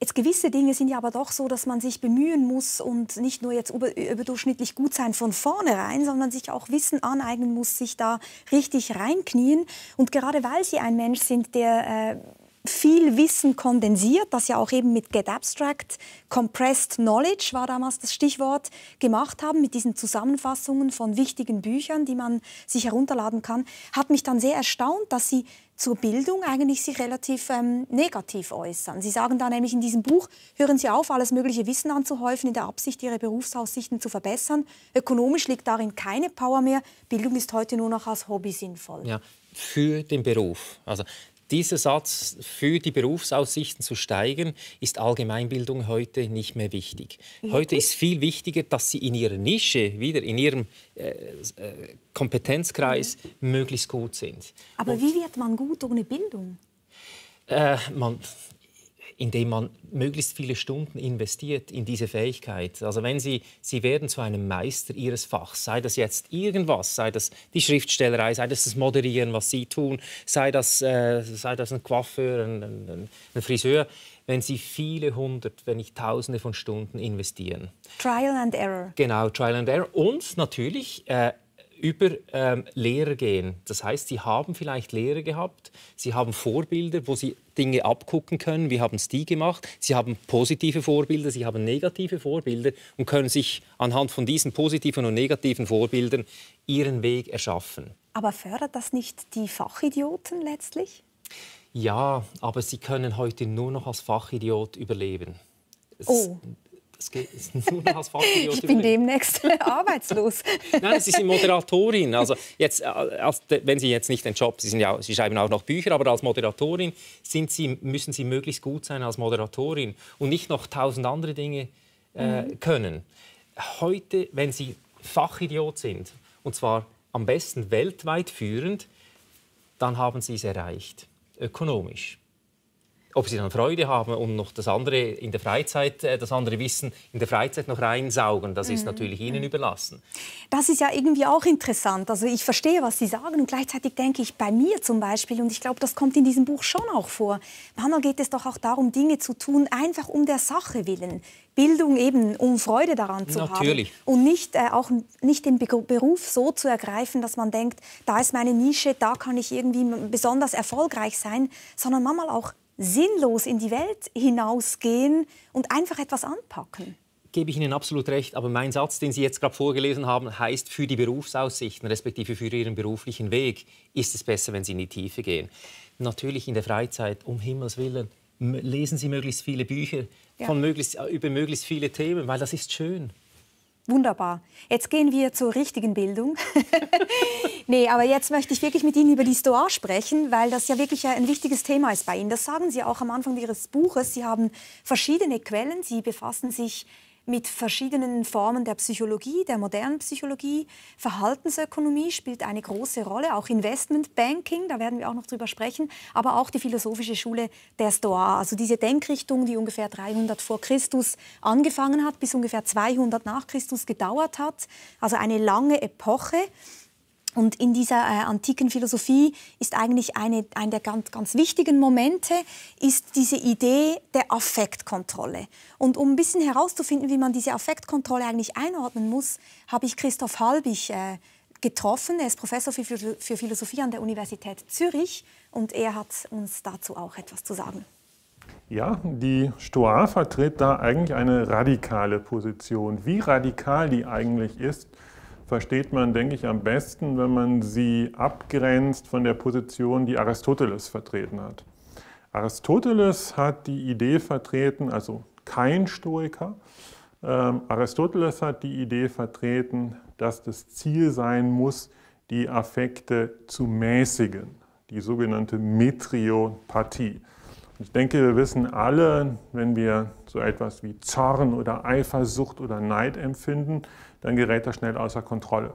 Jetzt gewisse Dinge sind ja aber doch so, dass man sich bemühen muss und nicht nur jetzt über, überdurchschnittlich gut sein von vornherein, sondern sich auch Wissen aneignen muss, sich da richtig reinknien. Und gerade weil Sie ein Mensch sind, der äh, viel Wissen kondensiert, das ja auch eben mit Get Abstract, Compressed Knowledge war damals das Stichwort, gemacht haben, mit diesen Zusammenfassungen von wichtigen Büchern, die man sich herunterladen kann, hat mich dann sehr erstaunt, dass Sie zur Bildung eigentlich sich relativ ähm, negativ äußern. Sie sagen da nämlich in diesem Buch, hören Sie auf, alles mögliche Wissen anzuhäufen in der Absicht, Ihre Berufsaussichten zu verbessern. Ökonomisch liegt darin keine Power mehr. Bildung ist heute nur noch als Hobby
sinnvoll. Ja, für den Beruf. Also dieser Satz, für die Berufsaussichten zu steigern, ist Allgemeinbildung heute nicht mehr wichtig. Heute ist viel wichtiger, dass Sie in Ihrer Nische, wieder in Ihrem äh, äh Kompetenzkreis, mhm. möglichst gut sind.
Aber Und, wie wird man gut ohne Bildung?
Äh, man, indem man möglichst viele Stunden investiert in diese Fähigkeit. Also wenn Sie, Sie werden zu einem Meister Ihres Fachs, sei das jetzt irgendwas, sei das die Schriftstellerei, sei das das Moderieren, was Sie tun, sei das, äh, sei das ein Coiffeur, ein, ein, ein Friseur, wenn Sie viele hundert, wenn nicht tausende von Stunden investieren. Trial and Error. Genau, Trial and Error. Und natürlich... Äh, über ähm, Lehrer gehen. Das heißt, sie haben vielleicht Lehrer gehabt, sie haben Vorbilder, wo sie Dinge abgucken können, wie haben es die gemacht, sie haben positive Vorbilder, sie haben negative Vorbilder und können sich anhand von diesen positiven und negativen Vorbildern ihren Weg erschaffen.
Aber fördert das nicht die Fachidioten letztlich?
Ja, aber sie können heute nur noch als Fachidiot überleben. oh es geht es nur noch als Fachvideo. ich
bin demnächst arbeitslos. Nein, Sie sind
Moderatorin. Also jetzt, äh, als, wenn Sie jetzt nicht den Job, Sie, sind ja, Sie schreiben auch noch Bücher, aber als Moderatorin sind Sie, müssen Sie möglichst gut sein als Moderatorin und nicht noch tausend andere Dinge äh, mhm. können. Heute, wenn Sie Fachidiot sind, und zwar am besten weltweit führend, dann haben Sie es erreicht, ökonomisch ob sie dann Freude haben und noch das andere in der Freizeit, äh, das andere Wissen in der Freizeit noch reinsaugen, das ist mhm. natürlich ihnen mhm. überlassen.
Das ist ja irgendwie auch interessant. Also ich verstehe, was Sie sagen und gleichzeitig denke ich bei mir zum Beispiel, und ich glaube, das kommt in diesem Buch schon auch vor, manchmal geht es doch auch darum, Dinge zu tun, einfach um der Sache willen. Bildung eben, um Freude daran zu Natürlich. haben und nicht äh, auch nicht den Beruf so zu ergreifen, dass man denkt, da ist meine Nische, da kann ich irgendwie besonders erfolgreich sein, sondern manchmal auch sinnlos in die Welt hinausgehen und einfach etwas anpacken
gebe ich Ihnen absolut recht, aber mein Satz, den Sie jetzt gerade vorgelesen haben, heißt, für die Berufsaussichten, respektive für Ihren beruflichen Weg, ist es besser, wenn Sie in die Tiefe gehen. Natürlich in der Freizeit, um Himmels Willen, lesen Sie möglichst viele Bücher ja. von möglichst, äh, über möglichst viele Themen, weil das ist schön.
Wunderbar. Jetzt gehen wir zur richtigen Bildung. nee, aber jetzt möchte ich wirklich mit Ihnen über die Stoa sprechen, weil das ja wirklich ein wichtiges Thema ist bei Ihnen. Das sagen Sie auch am Anfang Ihres Buches. Sie haben verschiedene Quellen. Sie befassen sich mit verschiedenen Formen der Psychologie, der modernen Psychologie. Verhaltensökonomie spielt eine große Rolle, auch Investmentbanking, da werden wir auch noch drüber sprechen, aber auch die philosophische Schule der Stoa, also diese Denkrichtung, die ungefähr 300 vor Christus angefangen hat, bis ungefähr 200 nach Christus gedauert hat, also eine lange Epoche. Und in dieser äh, antiken Philosophie ist eigentlich eine, ein der ganz, ganz wichtigen Momente ist diese Idee der Affektkontrolle. Und um ein bisschen herauszufinden, wie man diese Affektkontrolle eigentlich einordnen muss, habe ich Christoph Halbig äh, getroffen. Er ist Professor für, für Philosophie an der Universität Zürich und er hat uns dazu auch etwas zu sagen.
Ja, die Stoa vertritt da eigentlich eine radikale Position. Wie radikal die eigentlich ist, versteht man, denke ich, am besten, wenn man sie abgrenzt von der Position, die Aristoteles vertreten hat. Aristoteles hat die Idee vertreten, also kein Stoiker, ähm, Aristoteles hat die Idee vertreten, dass das Ziel sein muss, die Affekte zu mäßigen, die sogenannte Metriopathie. Ich denke, wir wissen alle, wenn wir so etwas wie Zorn oder Eifersucht oder Neid empfinden, dann gerät er schnell außer Kontrolle.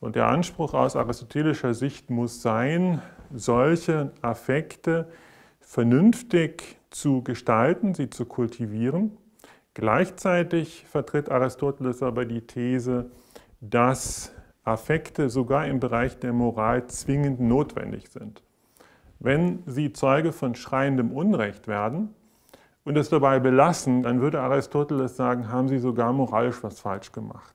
Und der Anspruch aus aristotelischer Sicht muss sein, solche Affekte vernünftig zu gestalten, sie zu kultivieren. Gleichzeitig vertritt Aristoteles aber die These, dass Affekte sogar im Bereich der Moral zwingend notwendig sind. Wenn sie Zeuge von schreiendem Unrecht werden und es dabei belassen, dann würde Aristoteles sagen, haben sie sogar moralisch was falsch gemacht.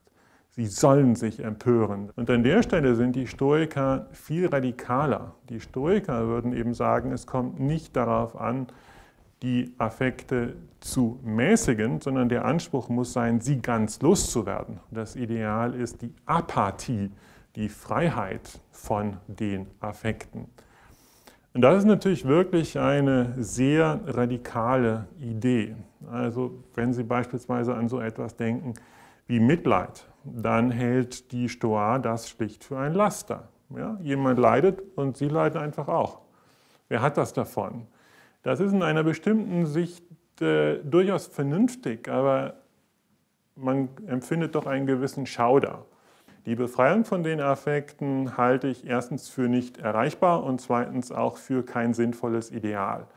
Sie sollen sich empören. Und an der Stelle sind die Stoiker viel radikaler. Die Stoiker würden eben sagen, es kommt nicht darauf an, die Affekte zu mäßigen, sondern der Anspruch muss sein, sie ganz loszuwerden. Das Ideal ist die Apathie, die Freiheit von den Affekten. Und das ist natürlich wirklich eine sehr radikale Idee. Also wenn Sie beispielsweise an so etwas denken wie Mitleid, dann hält die Stoa das schlicht für ein Laster. Ja? Jemand leidet und sie leiden einfach auch. Wer hat das davon? Das ist in einer bestimmten Sicht äh, durchaus vernünftig, aber man empfindet doch einen gewissen Schauder. Die Befreiung von den Affekten halte ich erstens für nicht erreichbar und zweitens auch für kein sinnvolles Ideal.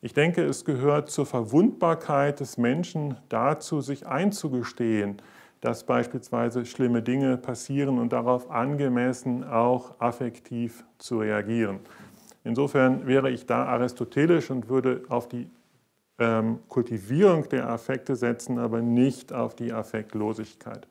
Ich denke, es gehört zur Verwundbarkeit des Menschen dazu, sich einzugestehen, dass beispielsweise schlimme Dinge passieren und darauf angemessen auch affektiv zu reagieren. Insofern wäre ich da aristotelisch und würde auf die ähm, Kultivierung der Affekte setzen, aber nicht auf die Affektlosigkeit.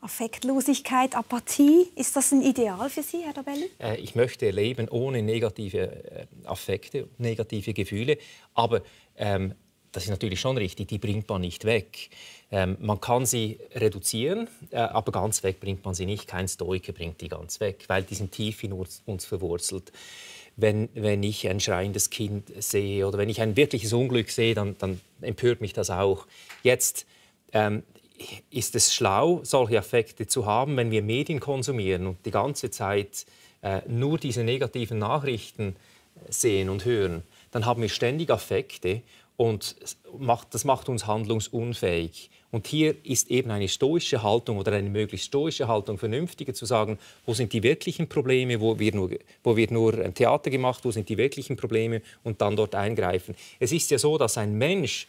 Affektlosigkeit, Apathie, ist das ein Ideal für Sie, Herr Dabelli?
Äh, ich möchte leben ohne negative äh, Affekte, negative Gefühle, aber ähm, das ist natürlich schon richtig, die bringt man nicht weg. Ähm, man kann sie reduzieren, äh, aber ganz weg bringt man sie nicht. Kein Stoiker bringt die ganz weg, weil die sind tief in uns, uns verwurzelt. Wenn, wenn ich ein schreiendes Kind sehe oder wenn ich ein wirkliches Unglück sehe, dann, dann empört mich das auch. Jetzt ähm, ist es schlau, solche Affekte zu haben, wenn wir Medien konsumieren und die ganze Zeit äh, nur diese negativen Nachrichten sehen und hören, dann haben wir ständig Affekte und macht, das macht uns handlungsunfähig. Und hier ist eben eine stoische Haltung oder eine möglichst stoische Haltung vernünftiger zu sagen, wo sind die wirklichen Probleme, wo, wir nur, wo wird nur ein Theater gemacht, wo sind die wirklichen Probleme und dann dort eingreifen. Es ist ja so, dass ein Mensch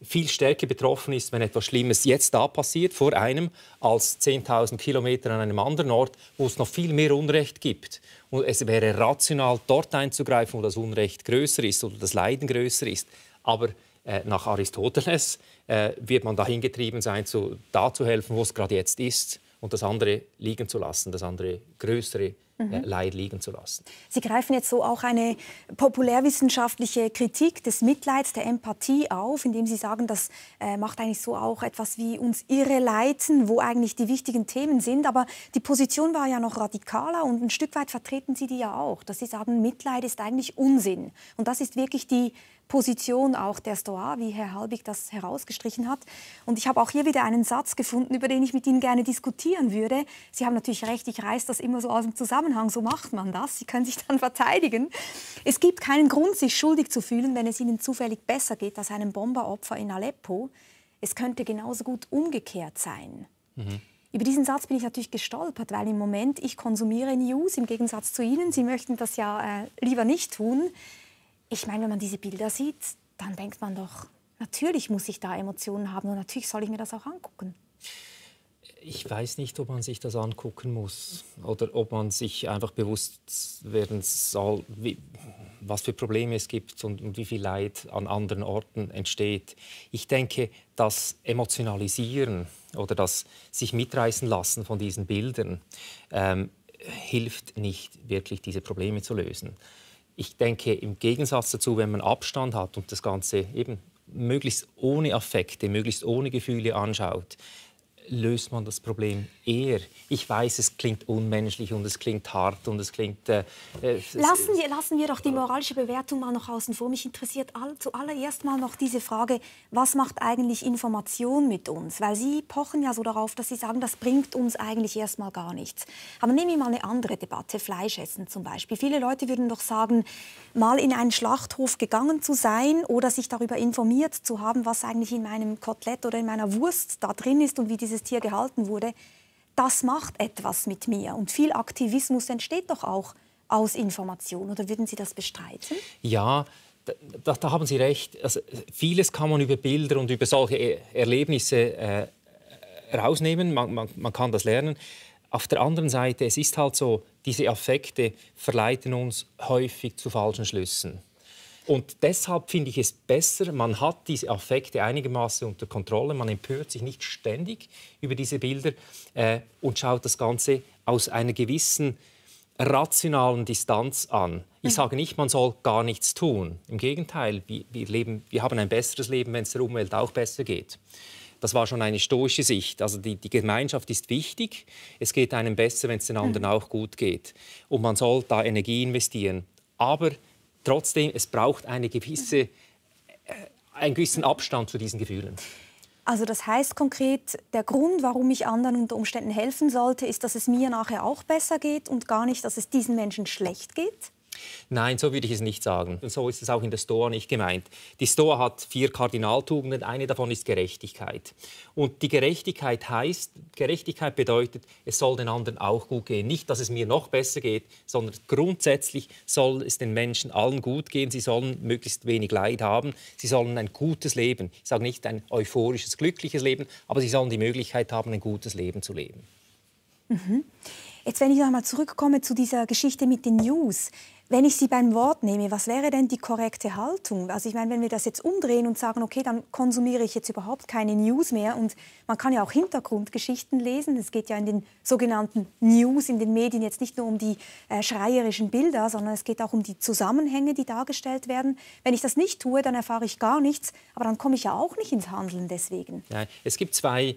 viel stärker betroffen ist, wenn etwas Schlimmes jetzt da passiert, vor einem, als 10.000 Kilometer an einem anderen Ort, wo es noch viel mehr Unrecht gibt. Und es wäre rational, dort einzugreifen, wo das Unrecht größer ist oder das Leiden größer ist, aber äh, nach Aristoteles äh, wird man dahin getrieben sein, zu, da zu helfen, wo es gerade jetzt ist und das andere liegen zu lassen, das andere größere äh, mhm. Leid liegen zu lassen.
Sie greifen jetzt so auch eine populärwissenschaftliche Kritik des Mitleids, der Empathie auf, indem Sie sagen, das äh, macht eigentlich so auch etwas wie uns irreleiten, wo eigentlich die wichtigen Themen sind. Aber die Position war ja noch radikaler und ein Stück weit vertreten Sie die ja auch, dass Sie sagen, Mitleid ist eigentlich Unsinn. Und das ist wirklich die Position auch der Stoa, wie Herr Halbig das herausgestrichen hat. Und ich habe auch hier wieder einen Satz gefunden, über den ich mit Ihnen gerne diskutieren würde. Sie haben natürlich recht, ich reiße das immer so aus dem Zusammenhang, so macht man das. Sie können sich dann verteidigen. Es gibt keinen Grund, sich schuldig zu fühlen, wenn es Ihnen zufällig besser geht als einem Bomberopfer in Aleppo. Es könnte genauso gut umgekehrt sein. Mhm. Über diesen Satz bin ich natürlich gestolpert, weil im Moment ich konsumiere News im Gegensatz zu Ihnen. Sie möchten das ja äh, lieber nicht tun ich meine, wenn man diese Bilder sieht, dann denkt man doch, natürlich muss ich da Emotionen haben und natürlich soll ich mir das auch
angucken. Ich weiß nicht, ob man sich das angucken muss oder ob man sich einfach bewusst werden soll, wie, was für Probleme es gibt und, und, wie viel Leid an anderen Orten entsteht. Ich denke, das Emotionalisieren oder das sich mitreißen lassen von diesen Bildern ähm, hilft nicht wirklich, diese Probleme zu lösen. Ich denke, im Gegensatz dazu, wenn man Abstand hat und das Ganze eben möglichst ohne Affekte, möglichst ohne Gefühle anschaut, löst man das Problem eher? Ich weiß, es klingt unmenschlich und es klingt hart und es klingt... Äh, lassen,
wir, lassen wir doch die moralische Bewertung mal noch außen vor. Mich interessiert all, zuallererst mal noch diese Frage, was macht eigentlich Information mit uns? Weil Sie pochen ja so darauf, dass Sie sagen, das bringt uns eigentlich erst mal gar nichts. Aber nehmen wir mal eine andere Debatte, Fleisch zum Beispiel. Viele Leute würden doch sagen, mal in einen Schlachthof gegangen zu sein oder sich darüber informiert zu haben, was eigentlich in meinem Kotelett oder in meiner Wurst da drin ist und wie diese dieses Tier gehalten wurde, das macht etwas mit mir. Und viel Aktivismus entsteht doch auch aus Information. Oder würden Sie das bestreiten?
Ja, da, da haben Sie recht. Also, vieles kann man über Bilder und über solche e-, Erlebnisse äh, rausnehmen. Man, man, man kann das lernen. Auf der anderen Seite, es ist halt so, diese Affekte verleiten uns häufig zu falschen Schlüssen. Und deshalb finde ich es besser, man hat diese Affekte einigermaßen unter Kontrolle, man empört sich nicht ständig über diese Bilder äh, und schaut das Ganze aus einer gewissen rationalen Distanz an. Ich mhm. sage nicht, man soll gar nichts tun. Im Gegenteil, wir, wir, leben, wir haben ein besseres Leben, wenn es der Umwelt auch besser geht. Das war schon eine stoische Sicht. Also die, die Gemeinschaft ist wichtig. Es geht einem besser, wenn es den anderen mhm. auch gut geht. Und man soll da Energie investieren. Aber trotzdem, es braucht eine gewisse, äh, einen gewissen Abstand zu diesen Gefühlen.
Also das heißt konkret, der Grund, warum ich anderen unter Umständen helfen sollte, ist, dass es mir nachher auch besser geht und gar nicht, dass es diesen Menschen schlecht geht?
Nein, so würde ich es nicht sagen. Und so ist es auch in der Stoa nicht gemeint. Die Stoa hat vier Kardinaltugenden, eine davon ist Gerechtigkeit. Und die Gerechtigkeit heißt, Gerechtigkeit bedeutet, es soll den anderen auch gut gehen. Nicht, dass es mir noch besser geht, sondern grundsätzlich soll es den Menschen allen gut gehen. Sie sollen möglichst wenig Leid haben. Sie sollen ein gutes Leben, ich sage nicht ein euphorisches, glückliches Leben, aber sie sollen die Möglichkeit haben, ein gutes Leben zu leben.
Mhm. Jetzt, wenn ich noch einmal zurückkomme zu dieser Geschichte mit den News wenn ich Sie beim Wort nehme, was wäre denn die korrekte Haltung? Also ich meine, wenn wir das jetzt umdrehen und sagen, okay, dann konsumiere ich jetzt überhaupt keine News mehr und man kann ja auch Hintergrundgeschichten lesen. Es geht ja in den sogenannten News, in den Medien jetzt nicht nur um die äh, schreierischen Bilder, sondern es geht auch um die Zusammenhänge, die dargestellt werden. Wenn ich das nicht tue, dann erfahre ich gar nichts, aber dann komme ich ja auch nicht ins Handeln deswegen.
Nein, es gibt zwei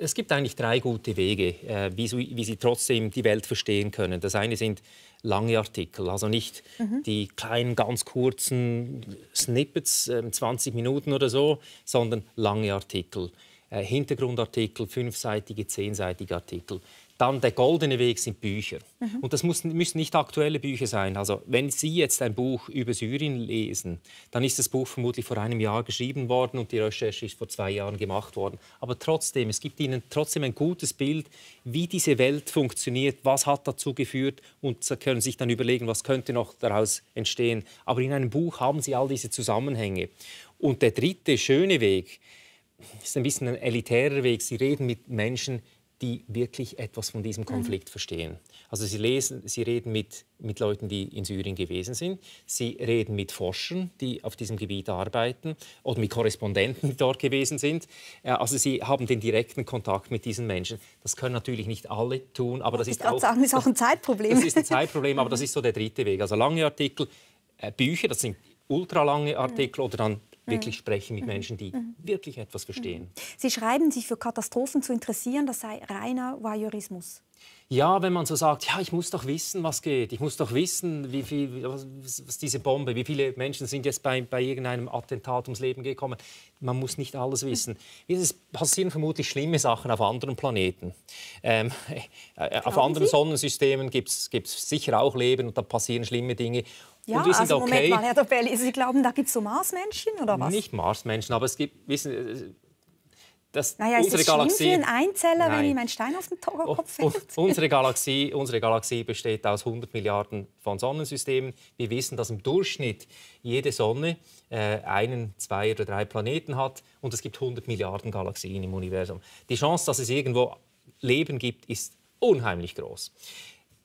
es gibt eigentlich drei gute Wege, äh, wie sie, wie, sie trotzdem die Welt verstehen können. Das eine sind lange Artikel, also nicht mhm. die kleinen, ganz kurzen Snippets, 20 ähm, Minuten oder so, sondern lange Artikel. Äh, Hintergrundartikel, fünfseitige, zehnseitige Artikel. Dann der goldene Weg sind Bücher. Mhm. Und das müssen nicht aktuelle Bücher sein. Also wenn Sie jetzt ein Buch über Syrien lesen, dann ist das Buch vermutlich vor einem Jahr geschrieben worden und die Recherche ist vor zwei Jahren gemacht worden. Aber trotzdem, es gibt Ihnen trotzdem ein gutes Bild, wie diese Welt funktioniert, was hat dazu geführt und Sie können sich dann überlegen, was könnte noch daraus entstehen. Aber in einem Buch haben Sie all diese Zusammenhänge. Und der dritte schöne Weg ist ein bisschen ein elitärer Weg. Sie reden mit Menschen, die wirklich etwas von diesem mhm. Konflikt mhm. verstehen. Also sie, lesen, sie reden mit, mit Leuten, die in Syrien gewesen sind, sie reden mit Forschern, die auf diesem Gebiet arbeiten oder mit Korrespondenten, die dort gewesen sind. Äh, also sie haben den direkten Kontakt mit diesen Menschen. Das können natürlich nicht alle tun, aber das ich ist auch, sagen, ist auch
ein Zeitproblem. Das ist ein
Zeitproblem, aber das mhm. ist so der dritte Weg. Also lange Artikel, äh, Bücher, das sind ultralange Artikel mhm. oder dann Mhm. wirklich sprechen mit mhm. Menschen, die mhm. wirklich etwas verstehen.
Sie schreiben, sich für Katastrophen zu interessieren, das sei reiner Voyeurismus.
Ja, wenn man so sagt, ja, ich muss doch wissen, was geht, ich muss doch wissen, wie viel, was, was diese Bombe, wie viele Menschen sind jetzt bei, bei irgendeinem Attentat ums Leben gekommen. Man muss nicht alles wissen. Es passieren vermutlich schlimme Sachen auf anderen Planeten. Ähm, äh, auf anderen Sie? Sonnensystemen gibt es sicher auch Leben und da passieren schlimme Dinge. Ja, und die sind also Moment okay. mal, Herr
Doppelli, also Sie glauben, da gibt es so Marsmenschen oder was?
Nicht Marsmenschen, aber es gibt, wissen äh, dass naja, unsere ist das Galaxie für
Einzeller, Nein. wenn ihm ein Stein auf den oh, Kopf fällt?
Oh, unsere Galaxie, unsere Galaxie besteht aus 100 Milliarden von Sonnensystemen. Wir wissen, dass im Durchschnitt jede Sonne äh, einen, zwei oder drei Planeten hat und es gibt 100 Milliarden Galaxien im Universum. Die Chance, dass es irgendwo Leben gibt, ist unheimlich groß.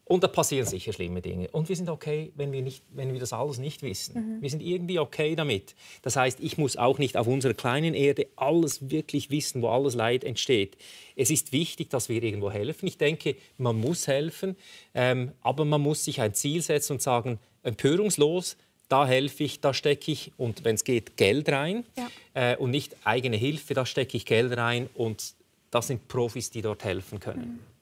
Und da passieren sicher schlimme Dinge. Und wir sind okay, wenn wir, nicht, wenn wir das alles nicht wissen. Mhm. Wir sind irgendwie okay damit. Das heißt, ich muss auch nicht auf unserer kleinen Erde alles wirklich wissen, wo alles Leid entsteht. Es ist wichtig, dass wir irgendwo helfen. Ich denke, man muss helfen, ähm, aber man muss sich ein Ziel setzen und sagen, empörungslos, da helfe ich, da stecke ich und wenn es geht, Geld rein. Ja. Äh, und nicht eigene Hilfe, da stecke ich Geld rein und das sind Profis, die dort helfen können. Mhm.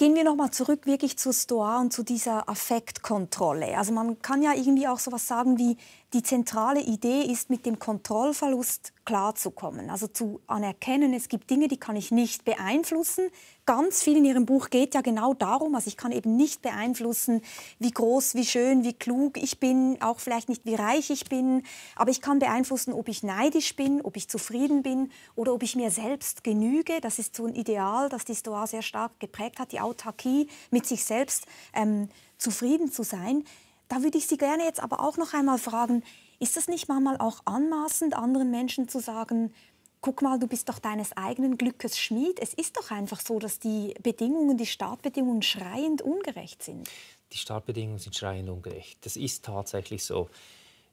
Gehen wir nochmal zurück wirklich zu Stoa und zu dieser Affektkontrolle. Also man kann ja irgendwie auch sowas sagen wie die zentrale Idee ist, mit dem Kontrollverlust klarzukommen, also zu anerkennen, es gibt Dinge, die kann ich nicht beeinflussen. Ganz viel in Ihrem Buch geht ja genau darum, also ich kann eben nicht beeinflussen, wie groß, wie schön, wie klug ich bin, auch vielleicht nicht, wie reich ich bin, aber ich kann beeinflussen, ob ich neidisch bin, ob ich zufrieden bin oder ob ich mir selbst genüge. Das ist so ein Ideal, das die Stoa sehr stark geprägt hat, die Autarkie mit sich selbst ähm, zufrieden zu sein da würde ich Sie gerne jetzt aber auch noch einmal fragen, ist das nicht manchmal auch anmaßend, anderen Menschen zu sagen, guck mal, du bist doch deines eigenen Glückes Schmied. Es ist doch einfach so, dass die Bedingungen, die Startbedingungen schreiend ungerecht sind.
Die Startbedingungen sind schreiend ungerecht. Das ist tatsächlich so.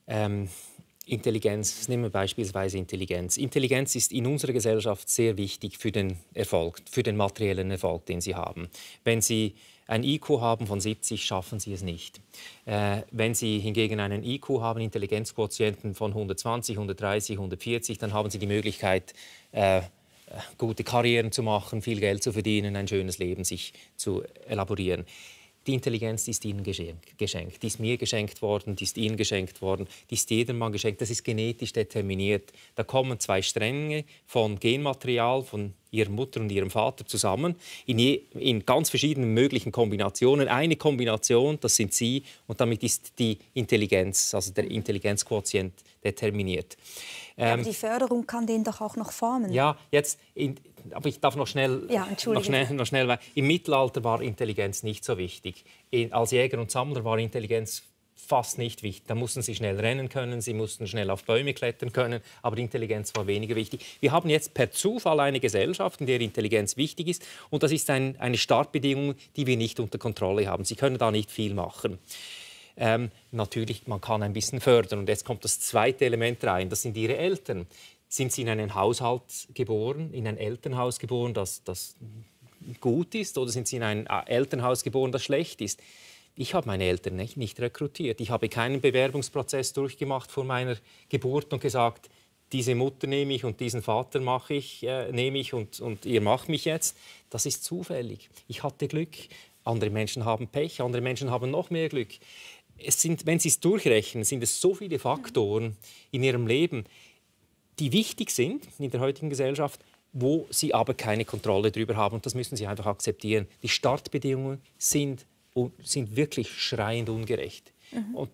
Ähm, Intelligenz, nehmen wir beispielsweise Intelligenz. Intelligenz ist in unserer Gesellschaft sehr wichtig für den Erfolg, für den materiellen Erfolg, den Sie haben. Wenn Sie ein IQ haben von 70, schaffen Sie es nicht. Äh, wenn Sie hingegen einen IQ haben, Intelligenzquotienten von 120, 130, 140, dann haben Sie die Möglichkeit, äh, äh, gute Karrieren zu machen, viel Geld zu verdienen, ein schönes Leben sich zu elaborieren. Die Intelligenz ist Ihnen geschenkt, die ist mir geschenkt worden, die ist Ihnen geschenkt worden, die ist jedermann geschenkt. Das ist genetisch determiniert. Da kommen zwei Stränge von Genmaterial, von ihrer Mutter und ihrem Vater zusammen in, je, in, ganz verschiedenen möglichen Kombinationen. Eine Kombination, das sind sie, und damit ist die Intelligenz, also der Intelligenzquotient determiniert. Ähm, aber die
Förderung kann den doch auch noch formen. Ja,
jetzt in, aber ich darf noch schnell, ja, noch schnell, noch schnell, im Mittelalter war Intelligenz nicht so wichtig. Als Jäger und Sammler war Intelligenz fast nicht wichtig. Da mussten sie schnell rennen können, sie mussten schnell auf Bäume klettern können, aber Intelligenz war weniger wichtig. Wir haben jetzt per Zufall eine Gesellschaft, in der Intelligenz wichtig ist und das ist ein, eine Startbedingung, die wir nicht unter Kontrolle haben. Sie können da nicht viel machen. Ähm, natürlich, man kann ein bisschen fördern. Und jetzt kommt das zweite Element rein, das sind ihre Eltern sind Sie in einen Haushalt geboren, in ein Elternhaus geboren, das, das gut ist, oder sind Sie in ein äh, Elternhaus geboren, das schlecht ist? Ich habe meine Eltern nicht, nicht rekrutiert. Ich habe keinen Bewerbungsprozess durchgemacht vor meiner Geburt und gesagt, diese Mutter nehme ich und diesen Vater mache ich, äh, nehme ich und, und ihr macht mich jetzt. Das ist zufällig. Ich hatte Glück. Andere Menschen haben Pech, andere Menschen haben noch mehr Glück. Es sind, wenn Sie es durchrechnen, sind es so viele Faktoren in Ihrem Leben die wichtig sind in der heutigen Gesellschaft, wo sie aber keine Kontrolle darüber haben. Und das müssen sie einfach akzeptieren. Die Startbedingungen sind, sind wirklich schreiend ungerecht. Mhm. Und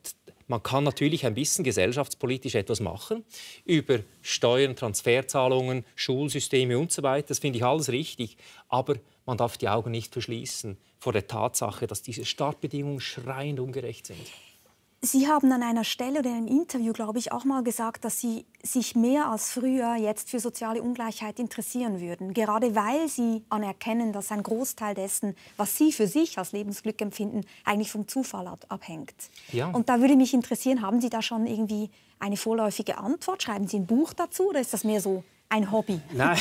man kann natürlich ein bisschen gesellschaftspolitisch etwas machen über Steuern, Transferzahlungen, Schulsysteme und so weiter. Das finde ich alles richtig. Aber man darf die Augen nicht verschließen vor der Tatsache, dass diese Startbedingungen schreiend ungerecht sind.
Sie haben an einer Stelle oder in einem Interview, glaube ich, auch mal gesagt, dass Sie sich mehr als früher jetzt für soziale Ungleichheit interessieren würden, gerade weil Sie anerkennen, dass ein Großteil dessen, was Sie für sich als Lebensglück empfinden, eigentlich vom Zufall abhängt. Ja. Und da würde mich interessieren, haben Sie da schon irgendwie eine vorläufige Antwort? Schreiben Sie ein Buch dazu oder ist das mehr so ein Hobby.
Nein.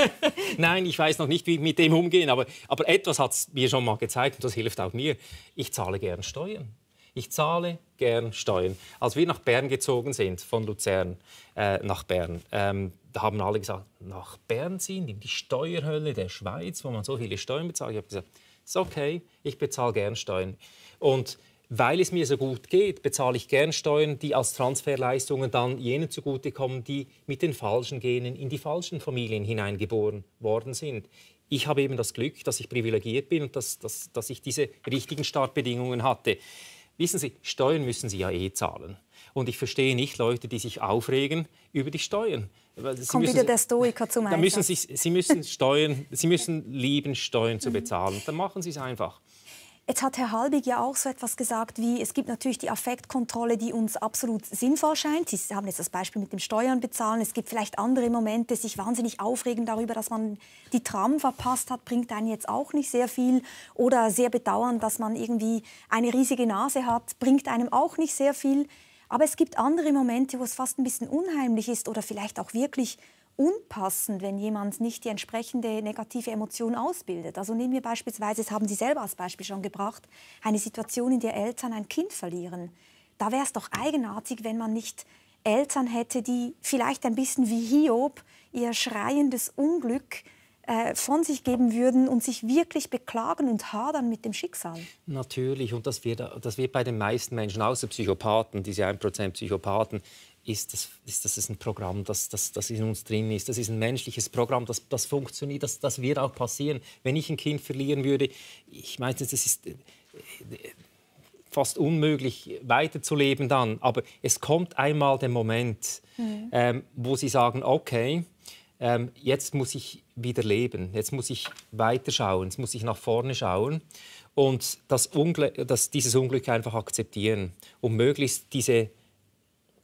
Nein, ich weiß noch nicht, wie ich mit dem umgehen, aber, aber etwas hat es mir schon mal gezeigt und das hilft auch mir. Ich zahle gern Steuern. Ich zahle gern steuern. Als wir nach Bern gezogen sind, von Luzern äh, nach Bern, ähm, da haben alle gesagt, nach Bern ziehen, in die Steuerhölle der Schweiz, wo man so viele Steuern bezahlt. Ich habe gesagt, ist okay, ich bezahle gern Steuern. Und weil es mir so gut geht, bezahle ich gern Steuern, die als Transferleistungen dann jenen zugutekommen, die mit den falschen Genen in die falschen Familien hineingeboren worden sind. Ich habe eben das Glück, dass ich privilegiert bin und dass, dass, dass ich diese richtigen Startbedingungen hatte. Wissen Sie, Steuern müssen Sie ja eh zahlen. Und ich verstehe nicht Leute, die sich aufregen über die Steuern. Sie Kommt müssen, wieder der
Stoiker zum Einsatz. Sie,
Sie müssen Steuern, Sie müssen lieben, Steuern zu bezahlen. Dann machen Sie es einfach.
Jetzt hat Herr Halbig ja auch so etwas gesagt wie, es gibt natürlich die Affektkontrolle, die uns absolut sinnvoll scheint. Sie haben jetzt das Beispiel mit dem Steuern bezahlen. Es gibt vielleicht andere Momente, sich wahnsinnig aufregen darüber, dass man die Tram verpasst hat, bringt einen jetzt auch nicht sehr viel. Oder sehr bedauern, dass man irgendwie eine riesige Nase hat, bringt einem auch nicht sehr viel. Aber es gibt andere Momente, wo es fast ein bisschen unheimlich ist oder vielleicht auch wirklich unpassend, wenn jemand nicht die entsprechende negative Emotion ausbildet. Also nehmen wir beispielsweise, das haben Sie selber als Beispiel schon gebracht, eine Situation, in der Eltern ein Kind verlieren. Da wäre es doch eigenartig, wenn man nicht Eltern hätte, die vielleicht ein bisschen wie Hiob ihr schreiendes Unglück äh, von sich geben würden und sich wirklich beklagen und hadern mit dem Schicksal.
Natürlich, und das wird, das wird bei den meisten Menschen, außer Psychopathen, diese 1% Psychopathen, ist das, ist, das ist ein Programm, das, das, das in uns drin ist. Das ist ein menschliches Programm, das, das funktioniert, das, das wird auch passieren. Wenn ich ein Kind verlieren würde, ich meine, das ist äh, fast unmöglich weiterzuleben dann. Aber es kommt einmal der Moment, mhm. ähm, wo sie sagen, okay, ähm, jetzt muss ich wieder leben, jetzt muss ich weiterschauen, jetzt muss ich nach vorne schauen und das Ungl das, dieses Unglück einfach akzeptieren und möglichst diese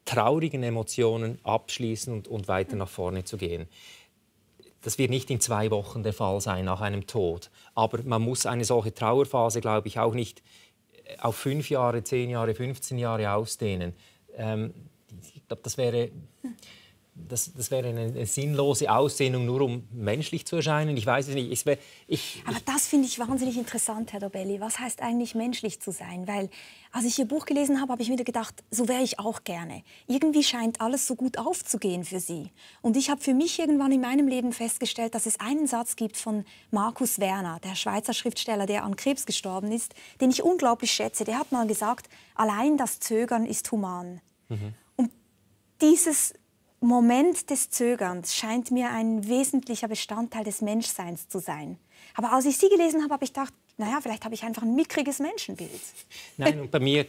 traurigen Emotionen abschließen und, und weiter nach vorne zu gehen. Das wird nicht in zwei Wochen der Fall sein nach einem Tod. Aber man muss eine solche Trauerphase, glaube ich, auch nicht äh, auf fünf Jahre, zehn Jahre, 15 Jahre ausdehnen. Ähm, ich glaube, das wäre das, das wäre eine, eine, sinnlose Aussehnung, nur um menschlich zu erscheinen. Ich weiß es nicht. Ich, ich,
Aber das finde ich wahnsinnig interessant, Herr Dobelli. Was heißt eigentlich menschlich zu sein? Weil als ich Ihr Buch gelesen habe, habe ich mir gedacht, so wäre ich auch gerne. Irgendwie scheint alles so gut aufzugehen für Sie. Und ich habe für mich irgendwann in meinem Leben festgestellt, dass es einen Satz gibt von Markus Werner, der Schweizer Schriftsteller, der an Krebs gestorben ist, den ich unglaublich schätze. Der hat mal gesagt, allein das Zögern ist human. Mhm. Und dieses Moment des Zögerns scheint mir ein wesentlicher Bestandteil des Menschseins zu sein. Aber als ich sie gelesen habe, habe ich gedacht, naja, vielleicht habe ich einfach ein mickriges
Menschenbild.
Nein, und bei mir,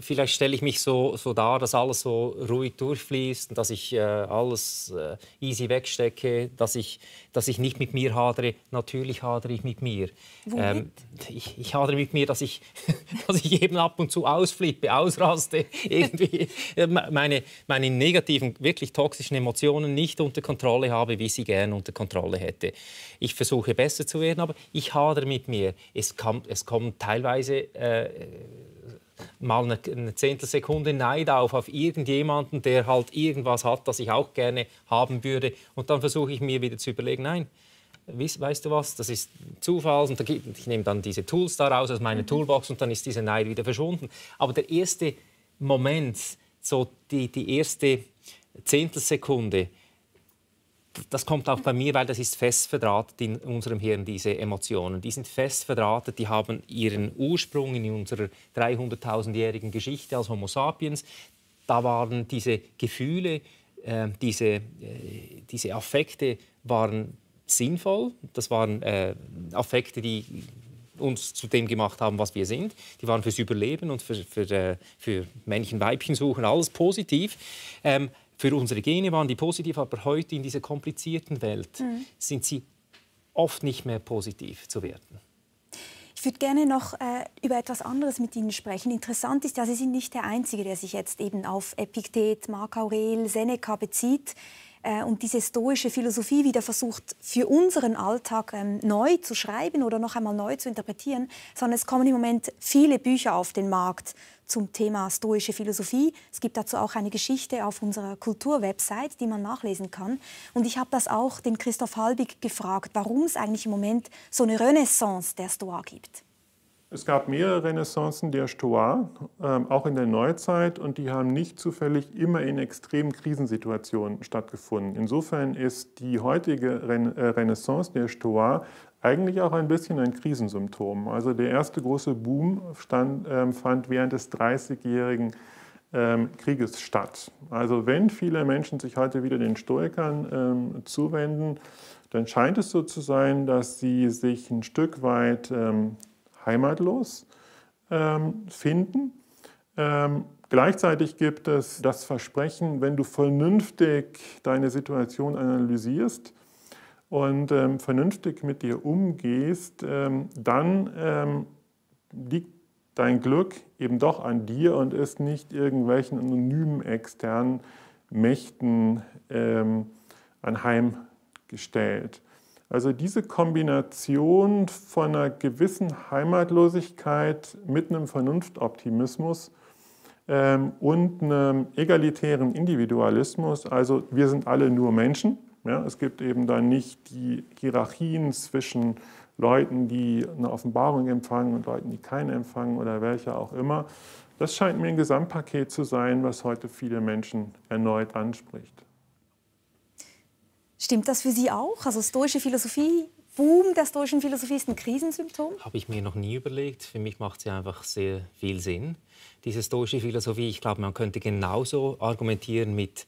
vielleicht stelle ich mich so, so dar, dass alles so ruhig durchfließt, dass ich äh, alles äh, easy wegstecke, dass ich, dass ich nicht mit mir hadere. Natürlich hadere ich mit mir. Ähm, ich, ich hadere mit mir, dass ich, dass ich eben ab und zu ausflippe, ausraste, irgendwie äh, meine, meine negativen, wirklich toxischen Emotionen nicht unter Kontrolle habe, wie ich sie gerne unter Kontrolle hätte. Ich versuche besser zu werden, aber ich hadere mit mir es, kam, es kommt teilweise äh, mal eine, eine Zehntelsekunde Neid auf auf irgendjemanden, der halt irgendwas hat, das ich auch gerne haben würde. Und dann versuche ich mir wieder zu überlegen, nein, weißt du was, das ist Zufall. Und ich nehme dann diese Tools daraus aus meiner mhm. Toolbox und dann ist dieser Neid wieder verschwunden. Aber der erste Moment, so die, die erste Zehntelsekunde, das kommt auch bei mir, weil das ist fest verdrahtet in unserem Hirn, diese Emotionen. Die sind fest verdrahtet, die haben ihren Ursprung in unserer 300.000-jährigen Geschichte als Homo sapiens. Da waren diese Gefühle, äh, diese, äh, diese Affekte waren sinnvoll. Das waren äh, Affekte, die uns zu dem gemacht haben, was wir sind. Die waren fürs Überleben und für, für, äh, für Männchen, Weibchen suchen, alles positiv. Ähm, für unsere Gene waren die positiv, aber heute in dieser komplizierten Welt mhm. sind sie oft nicht mehr positiv zu werden.
Ich würde gerne noch äh, über etwas anderes mit Ihnen sprechen. Interessant ist ja, Sie sind nicht der Einzige, der sich jetzt eben auf Epiktet, Marc Aurel, Seneca bezieht. Äh, und diese stoische Philosophie wieder versucht, für unseren Alltag ähm, neu zu schreiben oder noch einmal neu zu interpretieren, sondern es kommen im Moment viele Bücher auf den Markt zum Thema stoische Philosophie. Es gibt dazu auch eine Geschichte auf unserer Kulturwebsite, die man nachlesen kann. Und ich habe das auch den Christoph Halbig gefragt, warum es eigentlich im Moment so eine Renaissance der Stoa gibt.
Es gab mehrere Renaissancen der Stoa, ähm, auch in der Neuzeit, und die haben nicht zufällig immer in extremen Krisensituationen stattgefunden. Insofern ist die heutige äh, Renaissance der Stoa eigentlich auch ein bisschen ein Krisensymptom. Also der erste große Boom stand, ähm, fand während des 30-jährigen ähm, Krieges statt. Also wenn viele Menschen sich heute wieder den Stoikern zuwenden, dann scheint es so zu sein, dass sie sich ein Stück weit ähm, heimatlos ähm, finden. Ähm, gleichzeitig gibt es das Versprechen, wenn du vernünftig deine Situation analysierst und ähm, vernünftig mit dir umgehst, dann liegt dein Glück eben doch an dir und ist nicht irgendwelchen anonymen externen Mächten ähm, anheimgestellt. Also diese Kombination von einer gewissen Heimatlosigkeit mit einem Vernunftoptimismus ähm, und einem egalitären Individualismus, also wir sind alle nur Menschen. Ja, es gibt eben dann nicht die Hierarchien zwischen Leuten, die eine Offenbarung empfangen und Leuten, die keine empfangen oder welche auch immer. Das scheint mir ein Gesamtpaket zu sein, was heute viele Menschen erneut anspricht.
Stimmt das für Sie auch? Also stoische Philosophie, Boom der stoischen Philosophie ist ein Krisensymptom?
Habe ich mir noch nie überlegt. Für mich macht sie einfach sehr viel Sinn. Diese stoische Philosophie, ich glaube, man könnte genauso argumentieren mit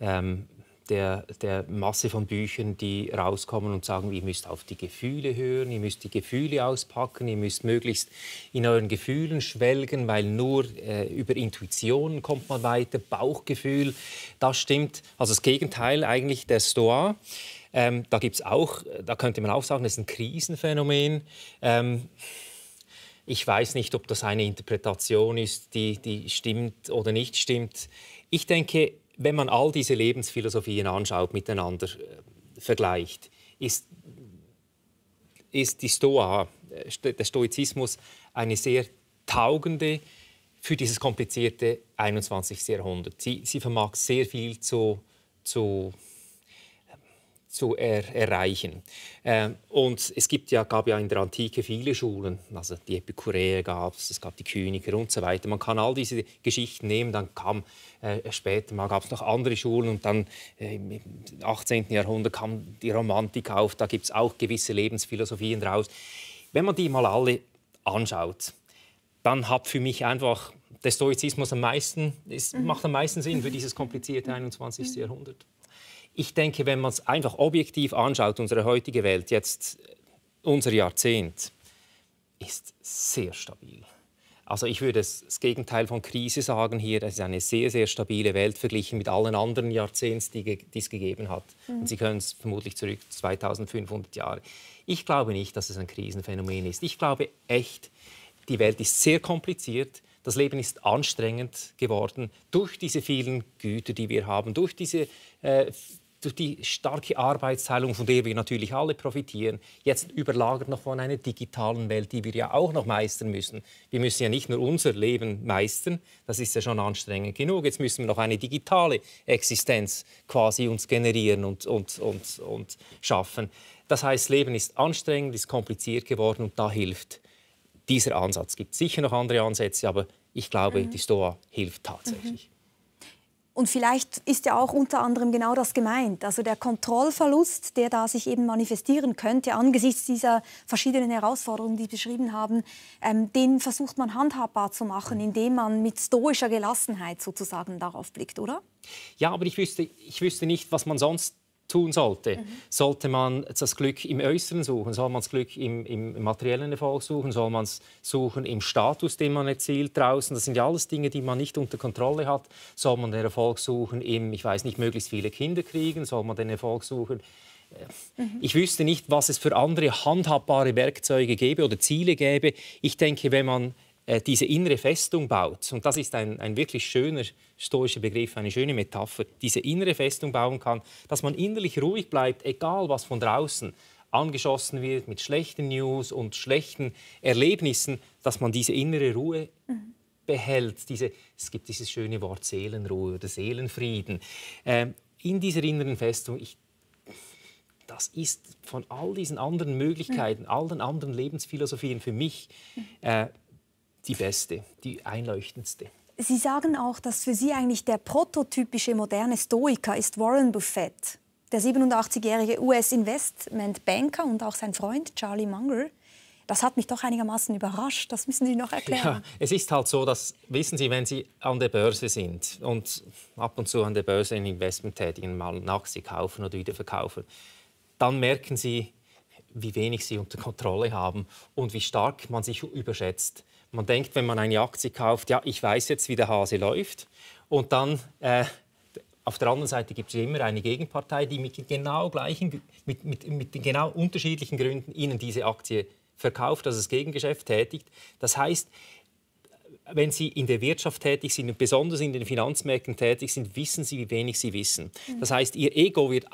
ähm, der, der Masse von Büchern, die rauskommen und sagen, ihr müsst auf die Gefühle hören, ihr müsst die Gefühle auspacken, ihr müsst möglichst in euren Gefühlen schwelgen, weil nur äh, über Intuition kommt man weiter, Bauchgefühl, das stimmt. Also das Gegenteil eigentlich der Stoa. Ähm, da gibt's auch, da könnte man auch sagen, das ist ein Krisenphänomen. Ähm, ich weiß nicht, ob das eine Interpretation ist, die, die stimmt oder nicht stimmt. Ich denke, wenn man all diese Lebensphilosophien anschaut, miteinander äh, vergleicht, ist, ist die Stoa, äh, der Stoizismus, eine sehr taugende für dieses komplizierte 21. Jahrhundert. Sie, sie vermag sehr viel zu, zu zu er erreichen. Äh, und es gibt ja, gab ja in der Antike viele Schulen, also die Epikureer gab es, es gab die Kyniker und so weiter. Man kann all diese Geschichten nehmen, dann kam äh, später mal gab es noch andere Schulen und dann äh, im 18. Jahrhundert kam die Romantik auf, da gibt es auch gewisse Lebensphilosophien draus. Wenn man die mal alle anschaut, dann hat für mich einfach der Stoizismus am meisten, es mhm. macht am meisten Sinn für dieses komplizierte 21. Jahrhundert ich denke, wenn man es einfach objektiv anschaut, unsere heutige Welt, jetzt äh, unser Jahrzehnt, ist sehr stabil. Also ich würde das Gegenteil von Krise sagen hier. Es ist eine sehr, sehr stabile Welt verglichen mit allen anderen Jahrzehnten, die, die es gegeben hat. Mhm. Und Sie können es vermutlich zurück 2500 Jahre. Ich glaube nicht, dass es ein Krisenphänomen ist. Ich glaube echt, die Welt ist sehr kompliziert. Das Leben ist anstrengend geworden durch diese vielen Güter, die wir haben, durch diese äh, durch die starke Arbeitsteilung, von der wir natürlich alle profitieren, jetzt überlagert noch von einer digitalen Welt, die wir ja auch noch meistern müssen. Wir müssen ja nicht nur unser Leben meistern, das ist ja schon anstrengend genug, jetzt müssen wir noch eine digitale Existenz quasi uns generieren und, und, und, und schaffen. Das heißt, Leben ist anstrengend, ist kompliziert geworden und da hilft dieser Ansatz. Es gibt sicher noch andere Ansätze, aber ich glaube, mhm. die Stoa hilft tatsächlich.
Mhm. Und vielleicht ist ja auch unter anderem genau das gemeint. Also der Kontrollverlust, der da sich eben manifestieren könnte angesichts dieser verschiedenen Herausforderungen, die Sie beschrieben haben, ähm, den versucht man handhabbar zu machen, indem man mit stoischer Gelassenheit sozusagen darauf blickt, oder?
Ja, aber ich wüsste, ich wüsste nicht, was man sonst tun sollte. Mhm. Sollte man das Glück im Äußeren suchen? Soll man das Glück im, im materiellen Erfolg suchen? Soll man es suchen im Status, den man erzielt draußen? Das sind ja alles Dinge, die man nicht unter Kontrolle hat. Soll man den Erfolg suchen im, ich weiß nicht, möglichst viele Kinder kriegen? Soll man den Erfolg suchen? Äh, mhm. Ich wüsste nicht, was es für andere handhabbare Werkzeuge gäbe oder Ziele gäbe. Ich denke, wenn man äh, diese innere Festung baut, und das ist ein, ein wirklich schöner stoischer Begriff, eine schöne Metapher, diese innere Festung bauen kann, dass man innerlich ruhig bleibt, egal was von draußen angeschossen wird mit schlechten News und schlechten Erlebnissen, dass man diese innere Ruhe mhm. behält. Diese, es gibt dieses schöne Wort Seelenruhe oder Seelenfrieden. Ähm, in dieser inneren Festung, ich das ist von all diesen anderen Möglichkeiten, all den anderen Lebensphilosophien für mich äh, die beste, die einleuchtendste.
Sie sagen auch, dass für Sie eigentlich der prototypische moderne Stoiker ist Warren Buffett, der 87-jährige US-Investmentbanker und auch sein Freund Charlie Munger. Das hat mich doch einigermaßen überrascht. Das müssen Sie noch erklären. Ja,
es ist halt so, dass, wissen Sie, wenn Sie an der Börse sind und ab und zu an der Börse ein Investment tätigen, mal nach Sie kaufen oder wieder verkaufen, dann merken Sie, wie wenig Sie unter Kontrolle haben und wie stark man sich überschätzt. Man denkt, wenn man eine Aktie kauft, ja, ich weiß jetzt, wie der Hase läuft. Und dann äh, auf der anderen Seite gibt es immer eine Gegenpartei, die mit, genau gleichen, mit, mit, mit den genau unterschiedlichen Gründen Ihnen diese Aktie verkauft, also das Gegengeschäft tätigt. Das heißt, wenn Sie in der Wirtschaft tätig sind und besonders in den Finanzmärkten tätig sind, wissen Sie, wie wenig Sie wissen. Mhm. Das heißt, Ihr Ego wird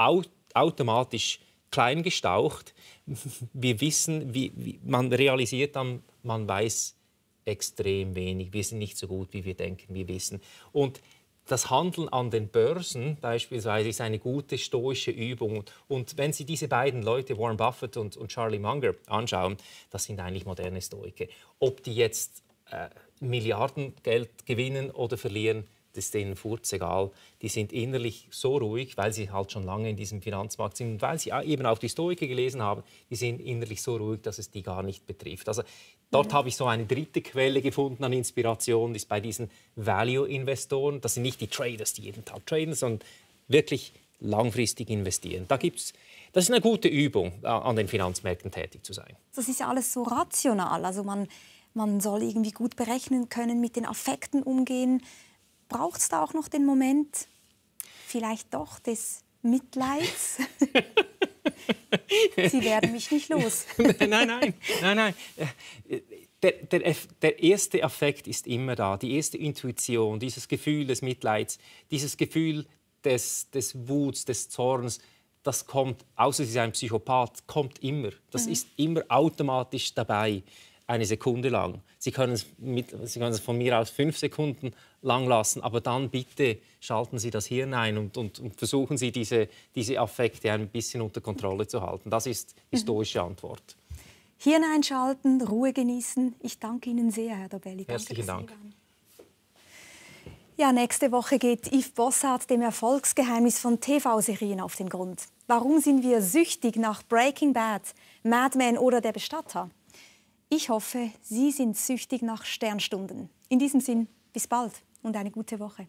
automatisch klein gestaucht. Wir wissen, wie, wie man realisiert dann, man weiß extrem wenig. Wir sind nicht so gut, wie wir denken, wir wissen. Und das Handeln an den Börsen beispielsweise ist eine gute stoische Übung. Und wenn Sie diese beiden Leute, Warren Buffett und, und Charlie Munger, anschauen, das sind eigentlich moderne Stoiker. Ob die jetzt äh, Milliarden Geld gewinnen oder verlieren, das ist denen furzegal. Die sind innerlich so ruhig, weil sie halt schon lange in diesem Finanzmarkt sind und weil sie eben auch die Stoiker gelesen haben, die sind innerlich so ruhig, dass es die gar nicht betrifft. Also Dort habe ich so eine dritte Quelle gefunden an Inspiration, ist bei diesen Value-Investoren. Das sind nicht die Traders, die jeden Tag traden, sondern wirklich langfristig investieren. Da gibt's, das ist eine gute Übung, äh, an den Finanzmärkten tätig zu sein.
Das ist ja alles so rational. Also man, man soll irgendwie gut berechnen können, mit den Affekten umgehen. Braucht es da auch noch den Moment, vielleicht doch des Mitleids?
Sie
werden mich nicht los. nein, nein, nein, nein. Der, der, der, erste Affekt ist immer da, die erste Intuition, dieses Gefühl des Mitleids, dieses Gefühl des, des Wuts, des Zorns, das kommt, außer Sie sind ein Psychopath, kommt immer. Das mhm. ist immer automatisch dabei, eine Sekunde lang. Sie können, es mit, Sie können es von mir aus fünf Sekunden lang lassen. Aber dann bitte schalten Sie das Hirn ein und, und, und versuchen Sie, diese, diese Affekte ein bisschen unter Kontrolle zu halten. Das ist die historische mhm. Antwort.
Hirn einschalten, Ruhe genießen. Ich danke Ihnen sehr, Herr Dobelli.
Herzlichen Dank.
Ja, nächste Woche geht Yves Bossart dem Erfolgsgeheimnis von TV-Serien auf den Grund. Warum sind wir süchtig nach Breaking Bad, Mad Men oder Der Bestatter? Ich hoffe, Sie sind süchtig nach Sternstunden. In diesem Sinn, bis bald und eine gute Woche.